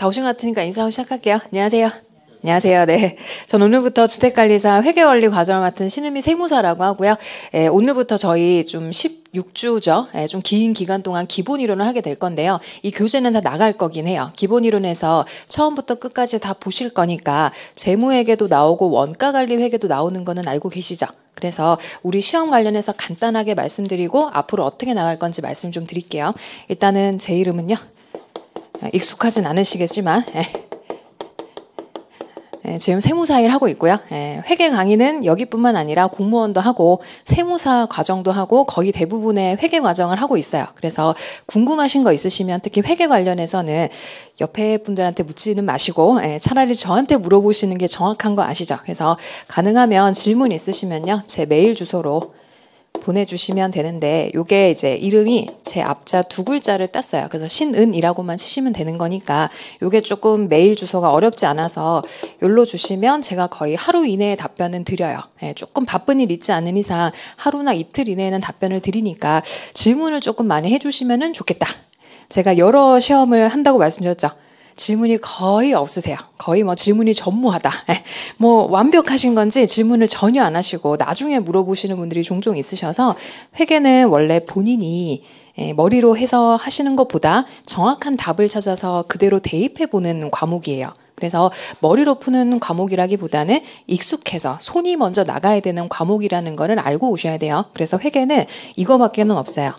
다우싱 같으니까 인사하고 시작할게요. 안녕하세요. 안녕하세요. 네. 전 오늘부터 주택관리사 회계원리 과정같은 신은미 세무사라고 하고요. 예, 오늘부터 저희 좀 16주죠. 예, 좀 긴 기간 동안 기본 이론을 하게 될 건데요. 이 교재는 다 나갈 거긴 해요. 기본 이론에서 처음부터 끝까지 다 보실 거니까 재무회계도 나오고 원가관리 회계도 나오는 거는 알고 계시죠? 그래서 우리 시험 관련해서 간단하게 말씀드리고 앞으로 어떻게 나갈 건지 말씀 좀 드릴게요. 일단은 제 이름은요. 예, 익숙하진 않으시겠지만 예. 예, 지금 세무사일 하고 있고요. 예, 회계 강의는 여기뿐만 아니라 공무원도 하고 세무사 과정도 하고 거의 대부분의 회계 과정을 하고 있어요. 그래서 궁금하신 거 있으시면 특히 회계 관련해서는 옆에 분들한테 묻지는 마시고 예, 차라리 저한테 물어보시는 게 정확한 거 아시죠? 그래서 가능하면 질문 있으시면요. 제 메일 주소로 보내주시면 되는데 요게 이제 이름이 제 앞자 두 글자를 땄어요. 그래서 신은이라고만 치시면 되는 거니까 요게 조금 메일 주소가 어렵지 않아서 요로 주시면 제가 거의 하루 이내에 답변은 드려요. 예, 조금 바쁜 일 있지 않은 이상 하루나 이틀 이내에는 답변을 드리니까 질문을 조금 많이 해주시면 좋겠다. 제가 여러 시험을 한다고 말씀드렸죠. 질문이 거의 없으세요. 거의 뭐 질문이 전무하다. 예. 뭐 완벽하신 건지 질문을 전혀 안 하시고 나중에 물어보시는 분들이 종종 있으셔서 회계는 원래 본인이 예, 머리로 해서 하시는 것보다 정확한 답을 찾아서 그대로 대입해 보는 과목이에요. 그래서 머리로 푸는 과목이라기보다는 익숙해서 손이 먼저 나가야 되는 과목이라는 거를 알고 오셔야 돼요. 그래서 회계는 이거밖에는 없어요.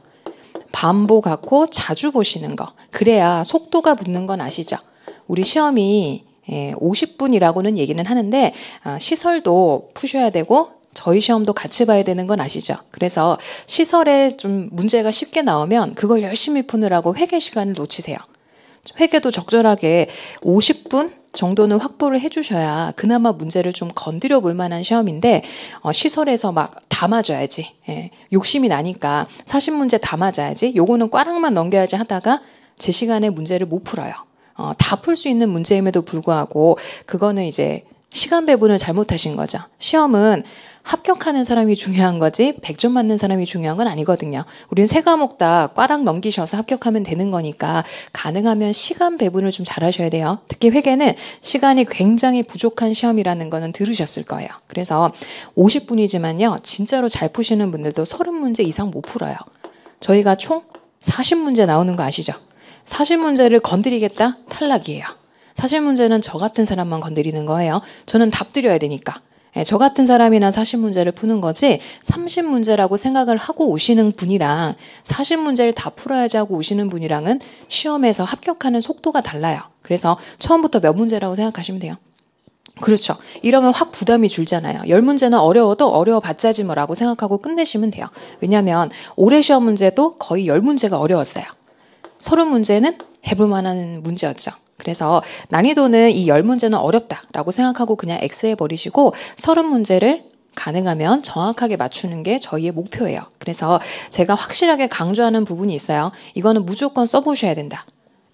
반복하고 자주 보시는 거. 그래야 속도가 붙는 건 아시죠? 우리 시험이 50분이라고는 예, 얘기는 하는데 아, 시설도 푸셔야 되고 저희 시험도 같이 봐야 되는 건 아시죠? 그래서 시설에 좀 문제가 쉽게 나오면 그걸 열심히 푸느라고 회계 시간을 놓치세요. 회계도 적절하게 50분 정도는 확보를 해주셔야 그나마 문제를 좀 건드려 볼 만한 시험인데 어, 시설에서 막 다 맞아야지 예, 욕심이 나니까 사십 문제 다 맞아야지 요거는 꽈락만 넘겨야지 하다가 제 시간에 문제를 못 풀어요. 어, 다 풀 수 있는 문제임에도 불구하고 그거는 이제 시간 배분을 잘못하신 거죠. 시험은 합격하는 사람이 중요한 거지 100점 맞는 사람이 중요한 건 아니거든요. 우린는세 과목 다 꽈락 넘기셔서 합격하면 되는 거니까 가능하면 시간 배분을 좀 잘하셔야 돼요. 특히 회계는 시간이 굉장히 부족한 시험이라는 거는 들으셨을 거예요. 그래서 50분이지만요. 진짜로 잘 푸시는 분들도 30문제 이상 못 풀어요. 저희가 총 40문제 나오는 거 아시죠? 사실 문제를 건드리겠다? 탈락이에요. 사실 문제는 저 같은 사람만 건드리는 거예요. 저는 답 드려야 되니까. 예, 저 같은 사람이나 사실 문제를 푸는 거지 30 문제라고 생각을 하고 오시는 분이랑 사실 문제를 다 풀어야지 하고 오시는 분이랑은 시험에서 합격하는 속도가 달라요. 그래서 처음부터 몇 문제라고 생각하시면 돼요. 그렇죠. 이러면 확 부담이 줄잖아요. 열 문제는 어려워도 어려워봤자지 뭐라고 생각하고 끝내시면 돼요. 왜냐하면 올해 시험 문제도 거의 열 문제가 어려웠어요. 서른 문제는 해볼 만한 문제였죠. 그래서 난이도는 이1 0문제는 어렵다라고 생각하고 그냥 X해버리시고 3 0 문제를 가능하면 정확하게 맞추는 게 저희의 목표예요. 그래서 제가 확실하게 강조하는 부분이 있어요. 이거는 무조건 써보셔야 된다.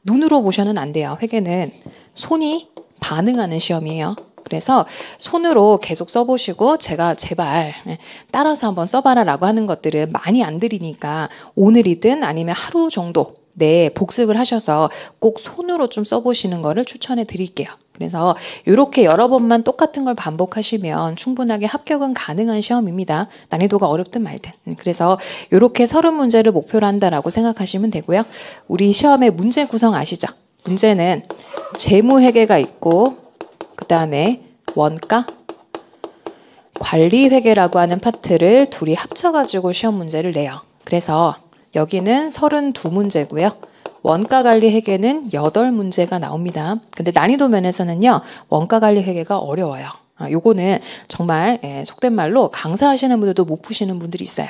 눈으로 보셔는 안 돼요. 회계는 손이 반응하는 시험이에요. 그래서 손으로 계속 써보시고 제가 제발 네, 따라서 한번 써봐라 라고 하는 것들은 많이 안 드리니까 오늘이든 아니면 하루 정도 네, 복습을 하셔서 꼭 손으로 좀 써보시는 거를 추천해 드릴게요. 그래서 이렇게 여러 번만 똑같은 걸 반복하시면 충분하게 합격은 가능한 시험입니다. 난이도가 어렵든 말든. 음, 그래서 이렇게 서른 문제를 목표로 한다라고 생각하시면 되고요. 우리 시험의 문제 구성 아시죠? 문제는 재무회계가 있고 그 다음에 원가, 관리회계라고 하는 파트를 둘이 합쳐가지고 시험 문제를 내요. 그래서 여기는 32문제고요. 원가 관리 회계는 8문제가 나옵니다. 근데 난이도 면에서는요. 원가 관리 회계가 어려워요. 아, 요거는 정말 예, 속된 말로 강사하시는 분들도 못 푸시는 분들이 있어요.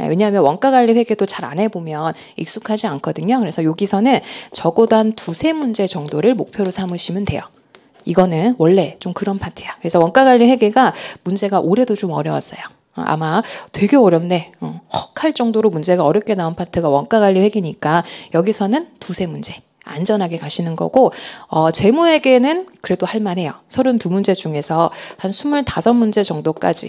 예, 왜냐하면 원가 관리 회계도 잘 안 해보면 익숙하지 않거든요. 그래서 여기서는 적어도 한 두세 문제 정도를 목표로 삼으시면 돼요. 이거는 원래 좀 그런 파트야. 그래서 원가 관리 회계가 문제가 올해도 좀 어려웠어요. 어, 아마 되게 어렵네. 어, 헉할 정도로 문제가 어렵게 나온 파트가 원가 관리 회계니까 여기서는 두세 문제. 안전하게 가시는 거고 어, 재무에게는 그래도 할 만해요. 32문제 중에서 한 25문제 정도까지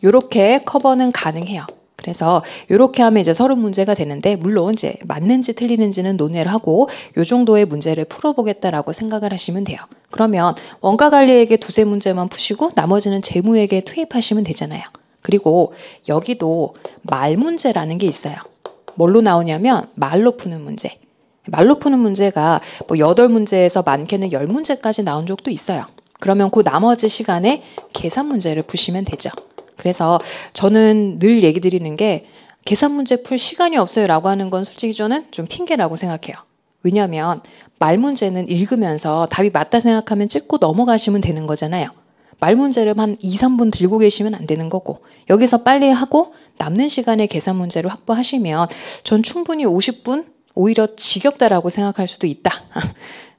이렇게 음, 커버는 가능해요. 그래서 이렇게 하면 이제 서른 문제가 되는데 물론 이제 맞는지 틀리는지는 논외를 하고 요 정도의 문제를 풀어보겠다라고 생각을 하시면 돼요. 그러면 원가 관리액의 두세 문제만 푸시고 나머지는 재무액에 투입하시면 되잖아요. 그리고 여기도 말 문제라는 게 있어요. 뭘로 나오냐면 말로 푸는 문제. 말로 푸는 문제가 뭐여 문제에서 많게는 열문제까지 나온 적도 있어요. 그러면 그 나머지 시간에 계산 문제를 푸시면 되죠. 그래서 저는 늘 얘기 드리는 게 계산 문제 풀 시간이 없어요 라고 하는 건 솔직히 저는 좀 핑계라고 생각해요. 왜냐하면 말 문제는 읽으면서 답이 맞다 생각하면 찍고 넘어가시면 되는 거잖아요. 말 문제를 한 2, 3분 들고 계시면 안 되는 거고 여기서 빨리 하고 남는 시간에 계산 문제를 확보하시면 전 충분히 50분 오히려 지겹다라고 생각할 수도 있다.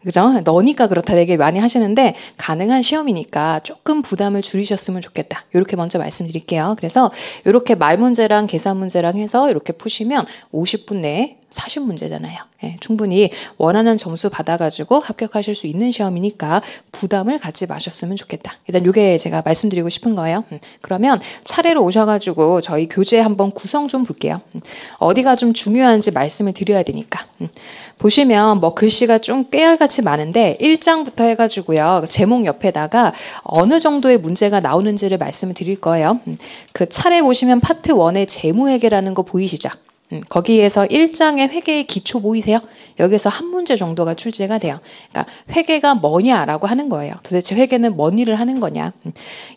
그죠? 너니까 그렇다 되게 많이 하시는데 가능한 시험이니까 조금 부담을 줄이셨으면 좋겠다. 이렇게 먼저 말씀드릴게요. 그래서 이렇게 말 문제랑 계산 문제랑 해서 이렇게 푸시면 50분 내에 사실 문제잖아요. 예, 충분히 원하는 점수 받아가지고 합격하실 수 있는 시험이니까 부담을 갖지 마셨으면 좋겠다. 일단 이게 제가 말씀드리고 싶은 거예요. 음, 그러면 차례로 오셔가지고 저희 교재 한번 구성 좀 볼게요. 음, 어디가 좀 중요한지 말씀을 드려야 되니까. 음, 보시면 뭐 글씨가 좀 깨알같이 많은데 1장부터 해가지고요. 제목 옆에다가 어느 정도의 문제가 나오는지를 말씀을 드릴 거예요. 음, 그 차례 보시면 파트 1의 재무회계라는 거 보이시죠? 음, 거기에서 1장의 회계의 기초 보이세요? 여기서 한 문제 정도가 출제가 돼요. 그러니까 회계가 뭐냐라고 하는 거예요. 도대체 회계는 뭔 일을 하는 거냐?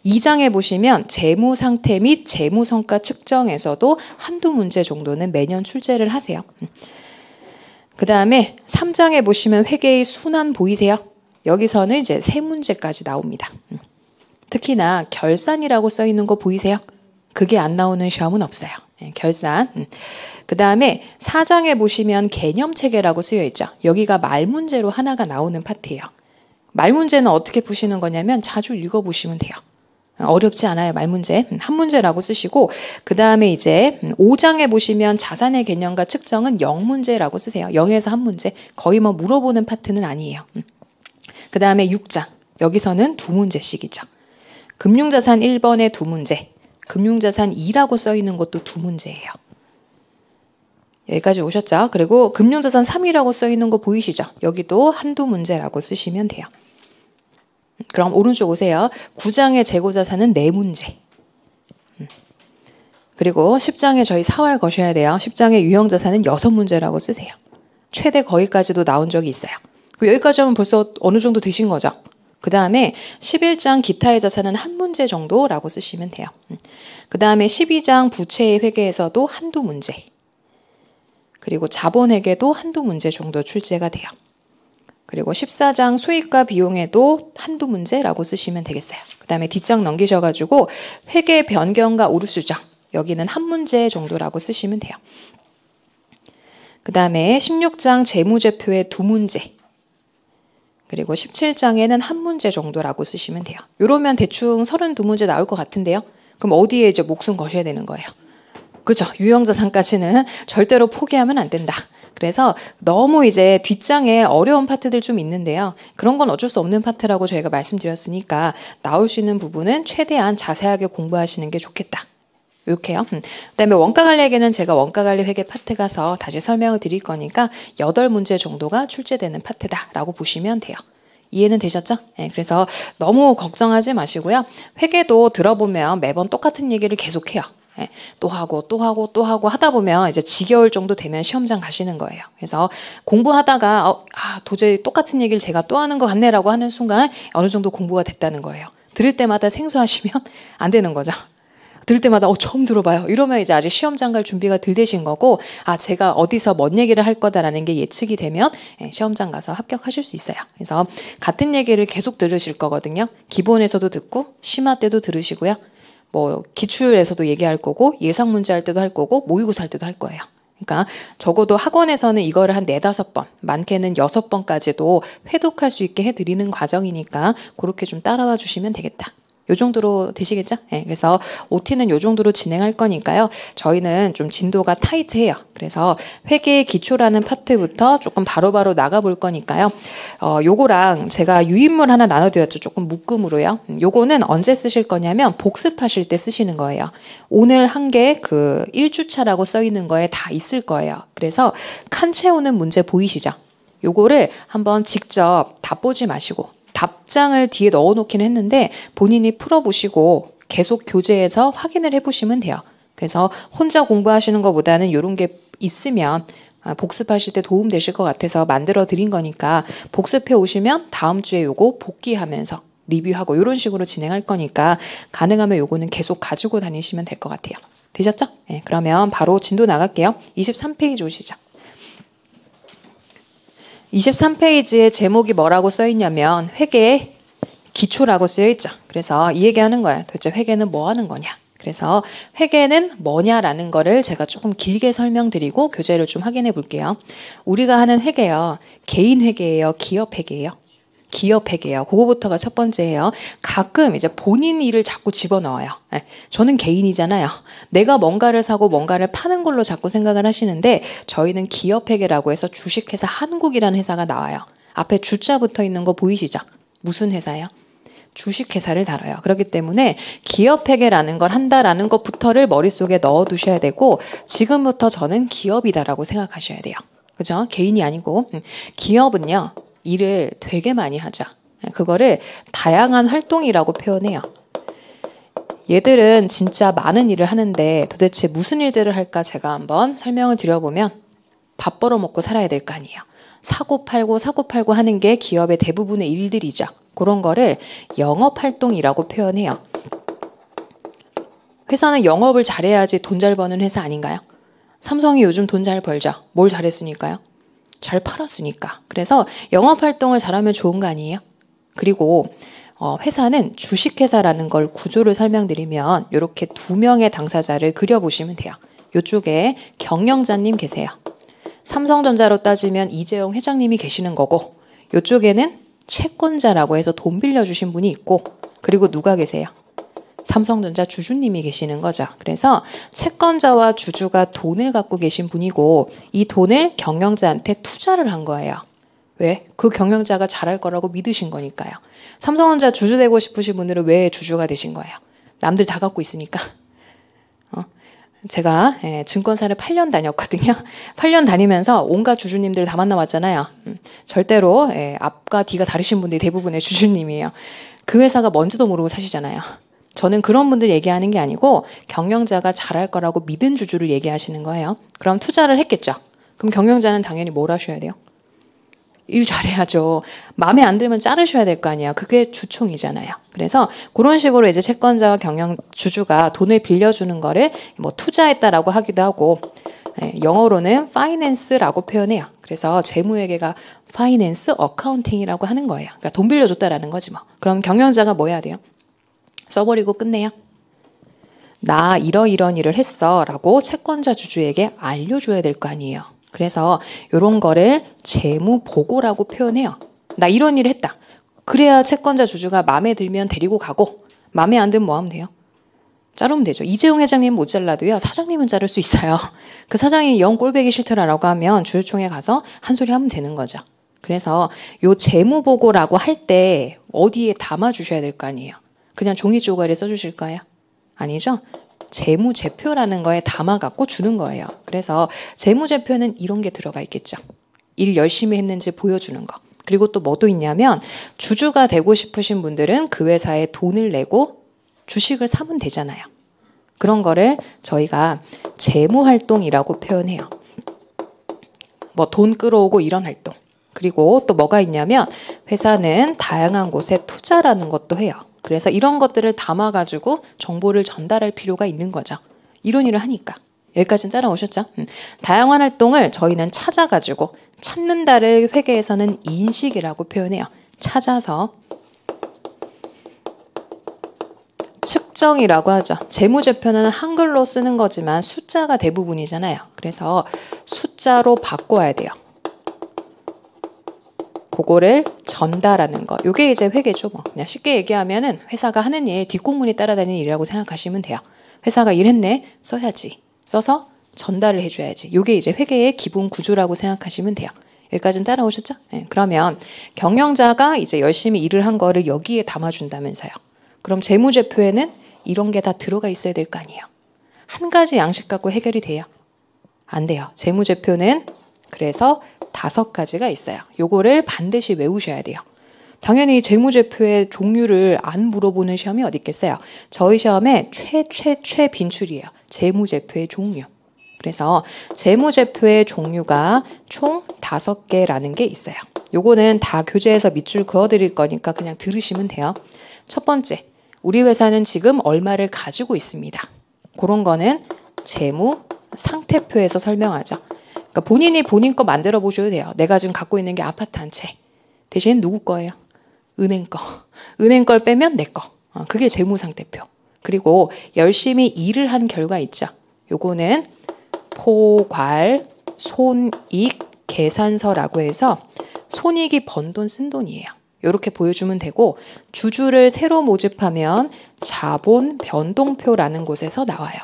2장에 음, 보시면 재무 상태 및 재무 성과 측정에서도 한두 문제 정도는 매년 출제를 하세요. 음. 그 다음에 3장에 보시면 회계의 순환 보이세요? 여기서는 이제 세 문제까지 나옵니다. 특히나 결산이라고 써 있는 거 보이세요? 그게 안 나오는 시험은 없어요. 예, 결산. 그 다음에 사장에 보시면 개념 체계라고 쓰여 있죠. 여기가 말 문제로 하나가 나오는 파트예요. 말 문제는 어떻게 푸시는 거냐면 자주 읽어보시면 돼요. 어렵지 않아요. 말 문제. 음, 한 문제라고 쓰시고, 그 다음에 이제 5장에 음, 보시면 자산의 개념과 측정은 0문제라고 쓰세요. 0에서 한 문제. 거의 뭐 물어보는 파트는 아니에요. 음. 그 다음에 6장. 여기서는 두 문제씩이죠. 금융자산 1번에 두 문제. 금융자산 2라고 써 있는 것도 두 문제예요. 여기까지 오셨죠? 그리고 금융자산 3이라고 써 있는 거 보이시죠? 여기도 한두 문제라고 쓰시면 돼요. 그럼 오른쪽 오세요. 9장의 재고자산은 4문제. 음. 그리고 10장에 저희 4월 거셔야 돼요. 10장의 유형자산은 6문제라고 쓰세요. 최대 거기까지도 나온 적이 있어요. 그리고 여기까지 하면 벌써 어느 정도 되신 거죠? 그 다음에 11장 기타의 자산은 한 문제 정도라고 쓰시면 돼요. 음. 그 다음에 12장 부채의 회계에서도 한두 문제. 그리고 자본에게도 한두 문제 정도 출제가 돼요. 그리고 14장 수익과 비용에도 한두 문제라고 쓰시면 되겠어요. 그 다음에 뒷장 넘기셔가지고 회계 변경과 오류수정 여기는 한 문제 정도라고 쓰시면 돼요. 그 다음에 16장 재무제표의 두 문제 그리고 17장에는 한 문제 정도라고 쓰시면 돼요. 이러면 대충 32문제 나올 것 같은데요. 그럼 어디에 이제 목숨 거셔야 되는 거예요? 그죠? 유형 자산까지는 절대로 포기하면 안 된다. 그래서 너무 이제 뒷장에 어려운 파트들 좀 있는데요. 그런 건 어쩔 수 없는 파트라고 저희가 말씀드렸으니까 나올 수 있는 부분은 최대한 자세하게 공부하시는 게 좋겠다. 이렇게요. 음. 그다음에 원가 관리에게는 제가 원가 관리 회계 파트 가서 다시 설명을 드릴 거니까 여덟 문제 정도가 출제되는 파트다라고 보시면 돼요. 이해는 되셨죠? 네, 그래서 너무 걱정하지 마시고요. 회계도 들어보면 매번 똑같은 얘기를 계속해요. 예, 또 하고 또 하고 또 하고 하다 보면 이제 지겨울 정도 되면 시험장 가시는 거예요. 그래서 공부하다가 어, 아, 도저히 똑같은 얘기를 제가 또 하는 것 같네라고 하는 순간 어느 정도 공부가 됐다는 거예요. 들을 때마다 생소하시면 안 되는 거죠. 들을 때마다 어 처음 들어봐요. 이러면 이제 아직 시험장 갈 준비가 덜 되신 거고 아 제가 어디서 뭔 얘기를 할 거다라는 게 예측이 되면 예, 시험장 가서 합격하실 수 있어요. 그래서 같은 얘기를 계속 들으실 거거든요. 기본에서도 듣고 심화 때도 들으시고요. 뭐 기출에서도 얘기할 거고 예상 문제 할 때도 할 거고 모의고사 할 때도 할 거예요. 그러니까 적어도 학원에서는 이거를 한 네다섯 번, 많게는 여섯 번까지도 회독할 수 있게 해드리는 과정이니까 그렇게 좀 따라와 주시면 되겠다. 요 정도로 되시겠죠? 네, 그래서 OT는 요 정도로 진행할 거니까요. 저희는 좀 진도가 타이트해요. 그래서 회계의 기초라는 파트부터 조금 바로바로 나가볼 거니까요. 어, 요거랑 제가 유인물 하나 나눠드렸죠. 조금 묶음으로요. 음, 요거는 언제 쓰실 거냐면 복습하실 때 쓰시는 거예요. 오늘 한 개그 1주차라고 써 있는 거에 다 있을 거예요. 그래서 칸 채우는 문제 보이시죠? 요거를 한번 직접 다 보지 마시고 답장을 뒤에 넣어놓긴 했는데 본인이 풀어보시고 계속 교재에서 확인을 해보시면 돼요. 그래서 혼자 공부하시는 것보다는 이런 게 있으면 아, 복습하실 때 도움 되실 것 같아서 만들어 드린 거니까 복습해 오시면 다음 주에 요거 복귀하면서 리뷰하고 이런 식으로 진행할 거니까 가능하면 요거는 계속 가지고 다니시면 될 것 같아요. 되셨죠? 네, 그러면 바로 진도 나갈게요. 23페이지 오시죠. 2 3페이지에 제목이 뭐라고 써 있냐면 회계의 기초라고 쓰여 있죠. 그래서 이 얘기하는 거예요. 도대체 회계는 뭐 하는 거냐? 그래서 회계는 뭐냐라는 거를 제가 조금 길게 설명드리고 교재를 좀 확인해 볼게요. 우리가 하는 회계요. 개인 회계예요. 기업 회계예요. 기업회계요. 그거부터가 첫 번째예요. 가끔 이제 본인 일을 자꾸 집어넣어요. 네. 저는 개인이잖아요. 내가 뭔가를 사고 뭔가를 파는 걸로 자꾸 생각을 하시는데 저희는 기업회계라고 해서 주식회사 한국이라는 회사가 나와요. 앞에 주자 붙어 있는 거 보이시죠? 무슨 회사예요? 주식회사를 다뤄요. 그렇기 때문에 기업회계라는 걸 한다라는 것부터를 머릿속에 넣어두셔야 되고 지금부터 저는 기업이다라고 생각하셔야 돼요. 그죠? 개인이 아니고 음, 기업은요. 일을 되게 많이 하자. 네, 그거를 다양한 활동이라고 표현해요. 얘들은 진짜 많은 일을 하는데 도대체 무슨 일들을 할까 제가 한번 설명을 드려보면 밥 벌어먹고 살아야 될 거 아니에요. 사고 팔고 사고 팔고 하는 게 기업의 대부분의 일들이죠. 그런 거를 영업 활동이라고 표현해요. 회사는 영업을 잘해야지 돈 잘 버는 회사 아닌가요? 삼성이 요즘 돈 잘 벌죠. 뭘 잘했으니까요? 잘 팔았으니까. 그래서 영업 활동을 잘하면 좋은 거 아니에요? 그리고 어, 회사는 주식회사라는 걸 구조를 설명드리면 이렇게 두 명의 당사자를 그려보시면 돼요. 이쪽에 경영자님 계세요. 삼성전자로 따지면 이재용 회장님이 계시는 거고 이쪽에는 채권자라고 해서 돈 빌려주신 분이 있고 그리고 누가 계세요? 삼성전자 주주님이 계시는 거죠. 그래서 채권자와 주주가 돈을 갖고 계신 분이고 이 돈을 경영자한테 투자를 한 거예요. 왜? 그 경영자가 잘할 거라고 믿으신 거니까요. 삼성전자 주주 되고 싶으신 분들은 왜 주주가 되신 거예요? 남들 다 갖고 있으니까. 어. 제가 예, 증권사를 8년 다녔거든요. 8년 다니면서 온갖 주주님들 을다 만나봤잖아요. 음, 절대로 예, 앞과 뒤가 다르신 분들이 대부분의 주주님이에요. 그 회사가 뭔지도 모르고 사시잖아요. 저는 그런 분들 얘기하는 게 아니고 경영자가 잘할 거라고 믿은 주주를 얘기하시는 거예요. 그럼 투자를 했겠죠. 그럼 경영자는 당연히 뭘 하셔야 돼요? 일 잘해야죠. 마음에 안 들면 자르셔야 될 거 아니에요. 그게 주총이잖아요. 그래서 그런 식으로 이제 채권자와 경영 주주가 돈을 빌려주는 거를 뭐 투자했다라고 하기도 하고 예, 영어로는 파이낸스라고 표현해요. 그래서 재무회계가 파이낸스 어카운팅이라고 하는 거예요. 그러니까 돈 빌려줬다라는 거지 뭐. 그럼 경영자가 뭐 해야 돼요? 써버리고 끝내요. 나 이러이런 일을 했어 라고 채권자 주주에게 알려줘야 될 거 아니에요. 그래서 이런 거를 재무 보고라고 표현해요. 나 이런 일을 했다. 그래야 채권자 주주가 마음에 들면 데리고 가고 마음에 안 들면 뭐 하면 돼요? 자르면 되죠. 이재용 회장님 못 잘라도요. 사장님은 자를 수 있어요. 그 사장이 영 꼴배기 싫더라라고 하면 주주총회 가서 한 소리 하면 되는 거죠. 그래서 요 재무 보고라고 할 때 어디에 담아 주셔야 될 거 아니에요. 그냥 종이 조각에 써주실까요? 아니죠? 재무제표라는 거에 담아갖고 주는 거예요. 그래서 재무제표는 이런 게 들어가 있겠죠. 일 열심히 했는지 보여주는 거. 그리고 또 뭐도 있냐면 주주가 되고 싶으신 분들은 그 회사에 돈을 내고 주식을 사면 되잖아요. 그런 거를 저희가 재무활동이라고 표현해요. 뭐 돈 끌어오고 이런 활동. 그리고 또 뭐가 있냐면 회사는 다양한 곳에 투자라는 것도 해요. 그래서 이런 것들을 담아가지고 정보를 전달할 필요가 있는 거죠. 이런 일을 하니까. 여기까지는 따라오셨죠? 음. 다양한 활동을 저희는 찾아가지고 찾는다를 회계에서는 인식이라고 표현해요. 찾아서 측정이라고 하죠. 재무제표는 한글로 쓰는 거지만 숫자가 대부분이잖아요. 그래서 숫자로 바꿔야 돼요. 그거를 전달하는 거. 이게 이제 회계죠. 뭐. 그냥 쉽게 얘기하면은 회사가 하는 일 뒷공문이 따라다니는 일이라고 생각하시면 돼요. 회사가 일했네 써야지. 써서 전달을 해줘야지. 이게 이제 회계의 기본 구조라고 생각하시면 돼요. 여기까지는 따라오셨죠? 네, 그러면 경영자가 이제 열심히 일을 한 거를 여기에 담아준다면서요. 그럼 재무제표에는 이런 게 다 들어가 있어야 될 거 아니에요. 한 가지 양식 갖고 해결이 돼요? 안 돼요. 재무제표는 그래서 다섯 가지가 있어요. 요거를 반드시 외우셔야 돼요. 당연히 재무제표의 종류를 안 물어보는 시험이 어디 있겠어요. 저희 시험에 최최최 빈출이에요. 재무제표의 종류. 그래서 재무제표의 종류가 총 다섯 개라는게 있어요. 요거는 다 교재에서 밑줄 그어드릴 거니까 그냥 들으시면 돼요. 첫 번째, 우리 회사는 지금 얼마를 가지고 있습니다. 그런 거는 재무 상태표에서 설명하죠. 그러니까 본인이 본인 거 만들어 보셔도 돼요. 내가 지금 갖고 있는 게 아파트 한 채. 대신 누구 거예요? 은행 거. 은행 걸 빼면 내 거. 어, 그게 재무상태표. 그리고 열심히 일을 한 결과 있죠. 요거는 포괄 손익 계산서라고 해서 손익이 번 돈 쓴 돈이에요. 이렇게 보여주면 되고 주주를 새로 모집하면 자본 변동표라는 곳에서 나와요.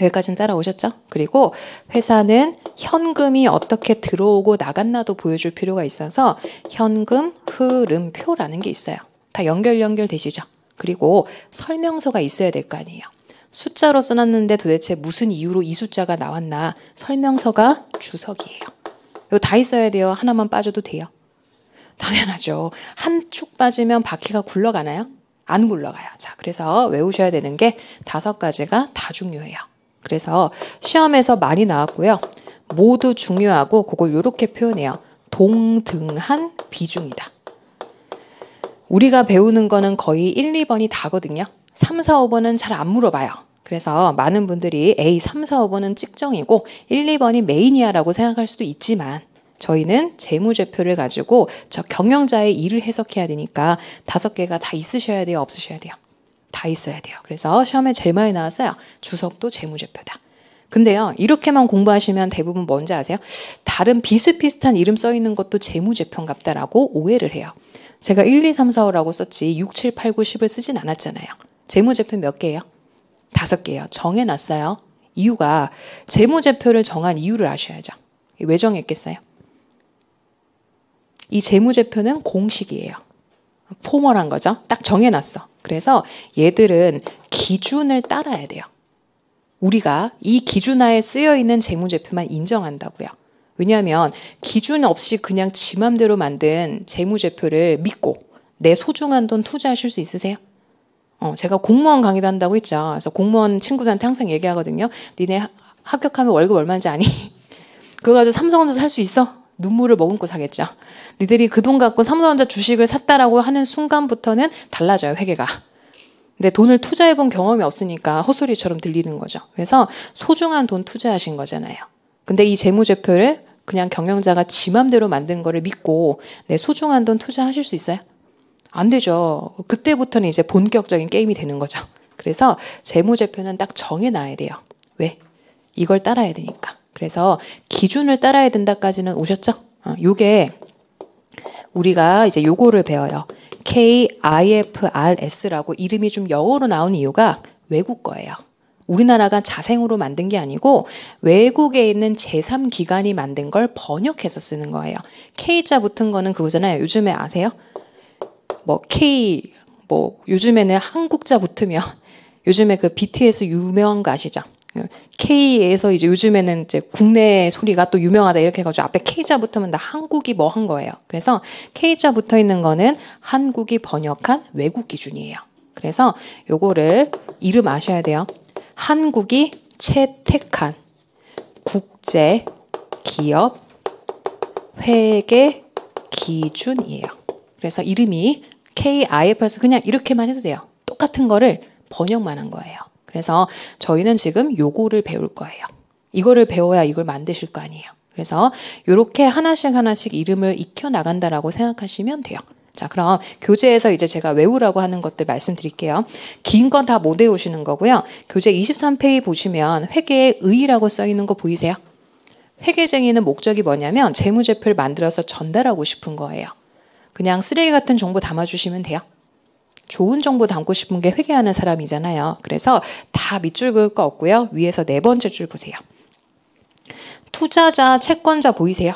여기까지는 따라오셨죠? 그리고 회사는 현금이 어떻게 들어오고 나갔나도 보여줄 필요가 있어서 현금 흐름표라는 게 있어요. 다 연결 연결되시죠? 그리고 설명서가 있어야 될 거 아니에요. 숫자로 써놨는데 도대체 무슨 이유로 이 숫자가 나왔나 설명서가 주석이에요. 이거 다 있어야 돼요. 하나만 빠져도 돼요. 당연하죠. 한 축 빠지면 바퀴가 굴러가나요? 안 굴러가요. 자, 그래서 외우셔야 되는 게 다섯 가지가 다 중요해요. 그래서 시험에서 많이 나왔고요. 모두 중요하고 그걸 이렇게 표현해요. 동등한 비중이다. 우리가 배우는 거는 거의 1, 2번이 다거든요. 3, 4, 5번은 잘 안 물어봐요. 그래서 많은 분들이 A 3, 4, 5번은 찍정이고 1, 2번이 메인이야라고 생각할 수도 있지만 저희는 재무제표를 가지고 저 경영자의 일을 해석해야 되니까 다섯 개가 다 있으셔야 돼요, 없으셔야 돼요. 다 있어야 돼요. 그래서 시험에 제일 많이 나왔어요. 주석도 재무제표다. 근데요, 이렇게만 공부하시면 대부분 뭔지 아세요? 다른 비슷비슷한 이름 써 있는 것도 재무제표인같다라고 오해를 해요. 제가 1, 2, 3, 4, 5라고 썼지 6, 7, 8, 9, 10을 쓰진 않았잖아요. 재무제표 몇 개예요? 다섯 개예요. 정해놨어요. 이유가 재무제표를 정한 이유를 아셔야죠. 왜 정했겠어요? 이 재무제표는 공식이에요. 포멀한 거죠. 딱 정해놨어. 그래서 얘들은 기준을 따라야 돼요. 우리가 이 기준하에 쓰여 있는 재무제표만 인정한다고요. 왜냐하면 기준 없이 그냥 지 맘대로 만든 재무제표를 믿고 내 소중한 돈 투자하실 수 있으세요? 어, 제가 공무원 강의도 한다고 했죠. 그래서 공무원 친구들한테 항상 얘기하거든요. 니네 합격하면 월급 얼마인지 아니? 그거 가지고 삼성전자 살 수 있어? 눈물을 머금고 사겠죠. 니들이 그 돈 갖고 삼성전자 주식을 샀다라고 하는 순간부터는 달라져요, 회계가. 근데 돈을 투자해본 경험이 없으니까 헛소리처럼 들리는 거죠. 그래서 소중한 돈 투자하신 거잖아요. 근데 이 재무제표를 그냥 경영자가 지 맘대로 만든 거를 믿고 내 소중한 돈 투자하실 수 있어요? 안 되죠. 그때부터는 이제 본격적인 게임이 되는 거죠. 그래서 재무제표는 딱 정해놔야 돼요. 왜? 이걸 따라야 되니까. 그래서 기준을 따라야 된다까지는 오셨죠? 어, 요게 우리가 이제 요거를 배워요. KIFRS라고 이름이 좀 영어로 나온 이유가 외국 거예요. 우리나라가 자생으로 만든 게 아니고 외국에 있는 제3기관이 만든 걸 번역해서 쓰는 거예요. K자 붙은 거는 그거잖아요. 요즘에 아세요? 뭐 K 뭐 요즘에는 한국자 붙으면 요즘에 그 BTS 유명한 거 아시죠? K에서 이제 요즘에는 이제 국내 소리가 또 유명하다 이렇게 해가지고 앞에 K자 붙으면 다 한국이 뭐 한 거예요. 그래서 K자 붙어 있는 거는 한국이 번역한 외국 기준이에요. 그래서 요거를 이름 아셔야 돼요. 한국이 채택한 국제 기업 회계 기준이에요. 그래서 이름이 k i f 에 그냥 이렇게만 해도 돼요. 똑같은 거를 번역만 한 거예요. 그래서 저희는 지금 요거를 배울 거예요. 이거를 배워야 이걸 만드실 거 아니에요. 그래서 이렇게 하나씩 하나씩 이름을 익혀 나간다라고 생각하시면 돼요. 자, 그럼 교재에서 이제 제가 외우라고 하는 것들 말씀드릴게요. 긴 건 다 못 외우시는 거고요. 교재 23페이지 보시면 회계의 의의라고 써 있는 거 보이세요? 회계쟁이는 목적이 뭐냐면 재무제표를 만들어서 전달하고 싶은 거예요. 그냥 쓰레기 같은 정보 담아주시면 돼요. 좋은 정보 담고 싶은 게 회계하는 사람이잖아요. 그래서 다 밑줄 그을 거 없고요. 위에서 네 번째 줄 보세요. 투자자, 채권자 보이세요?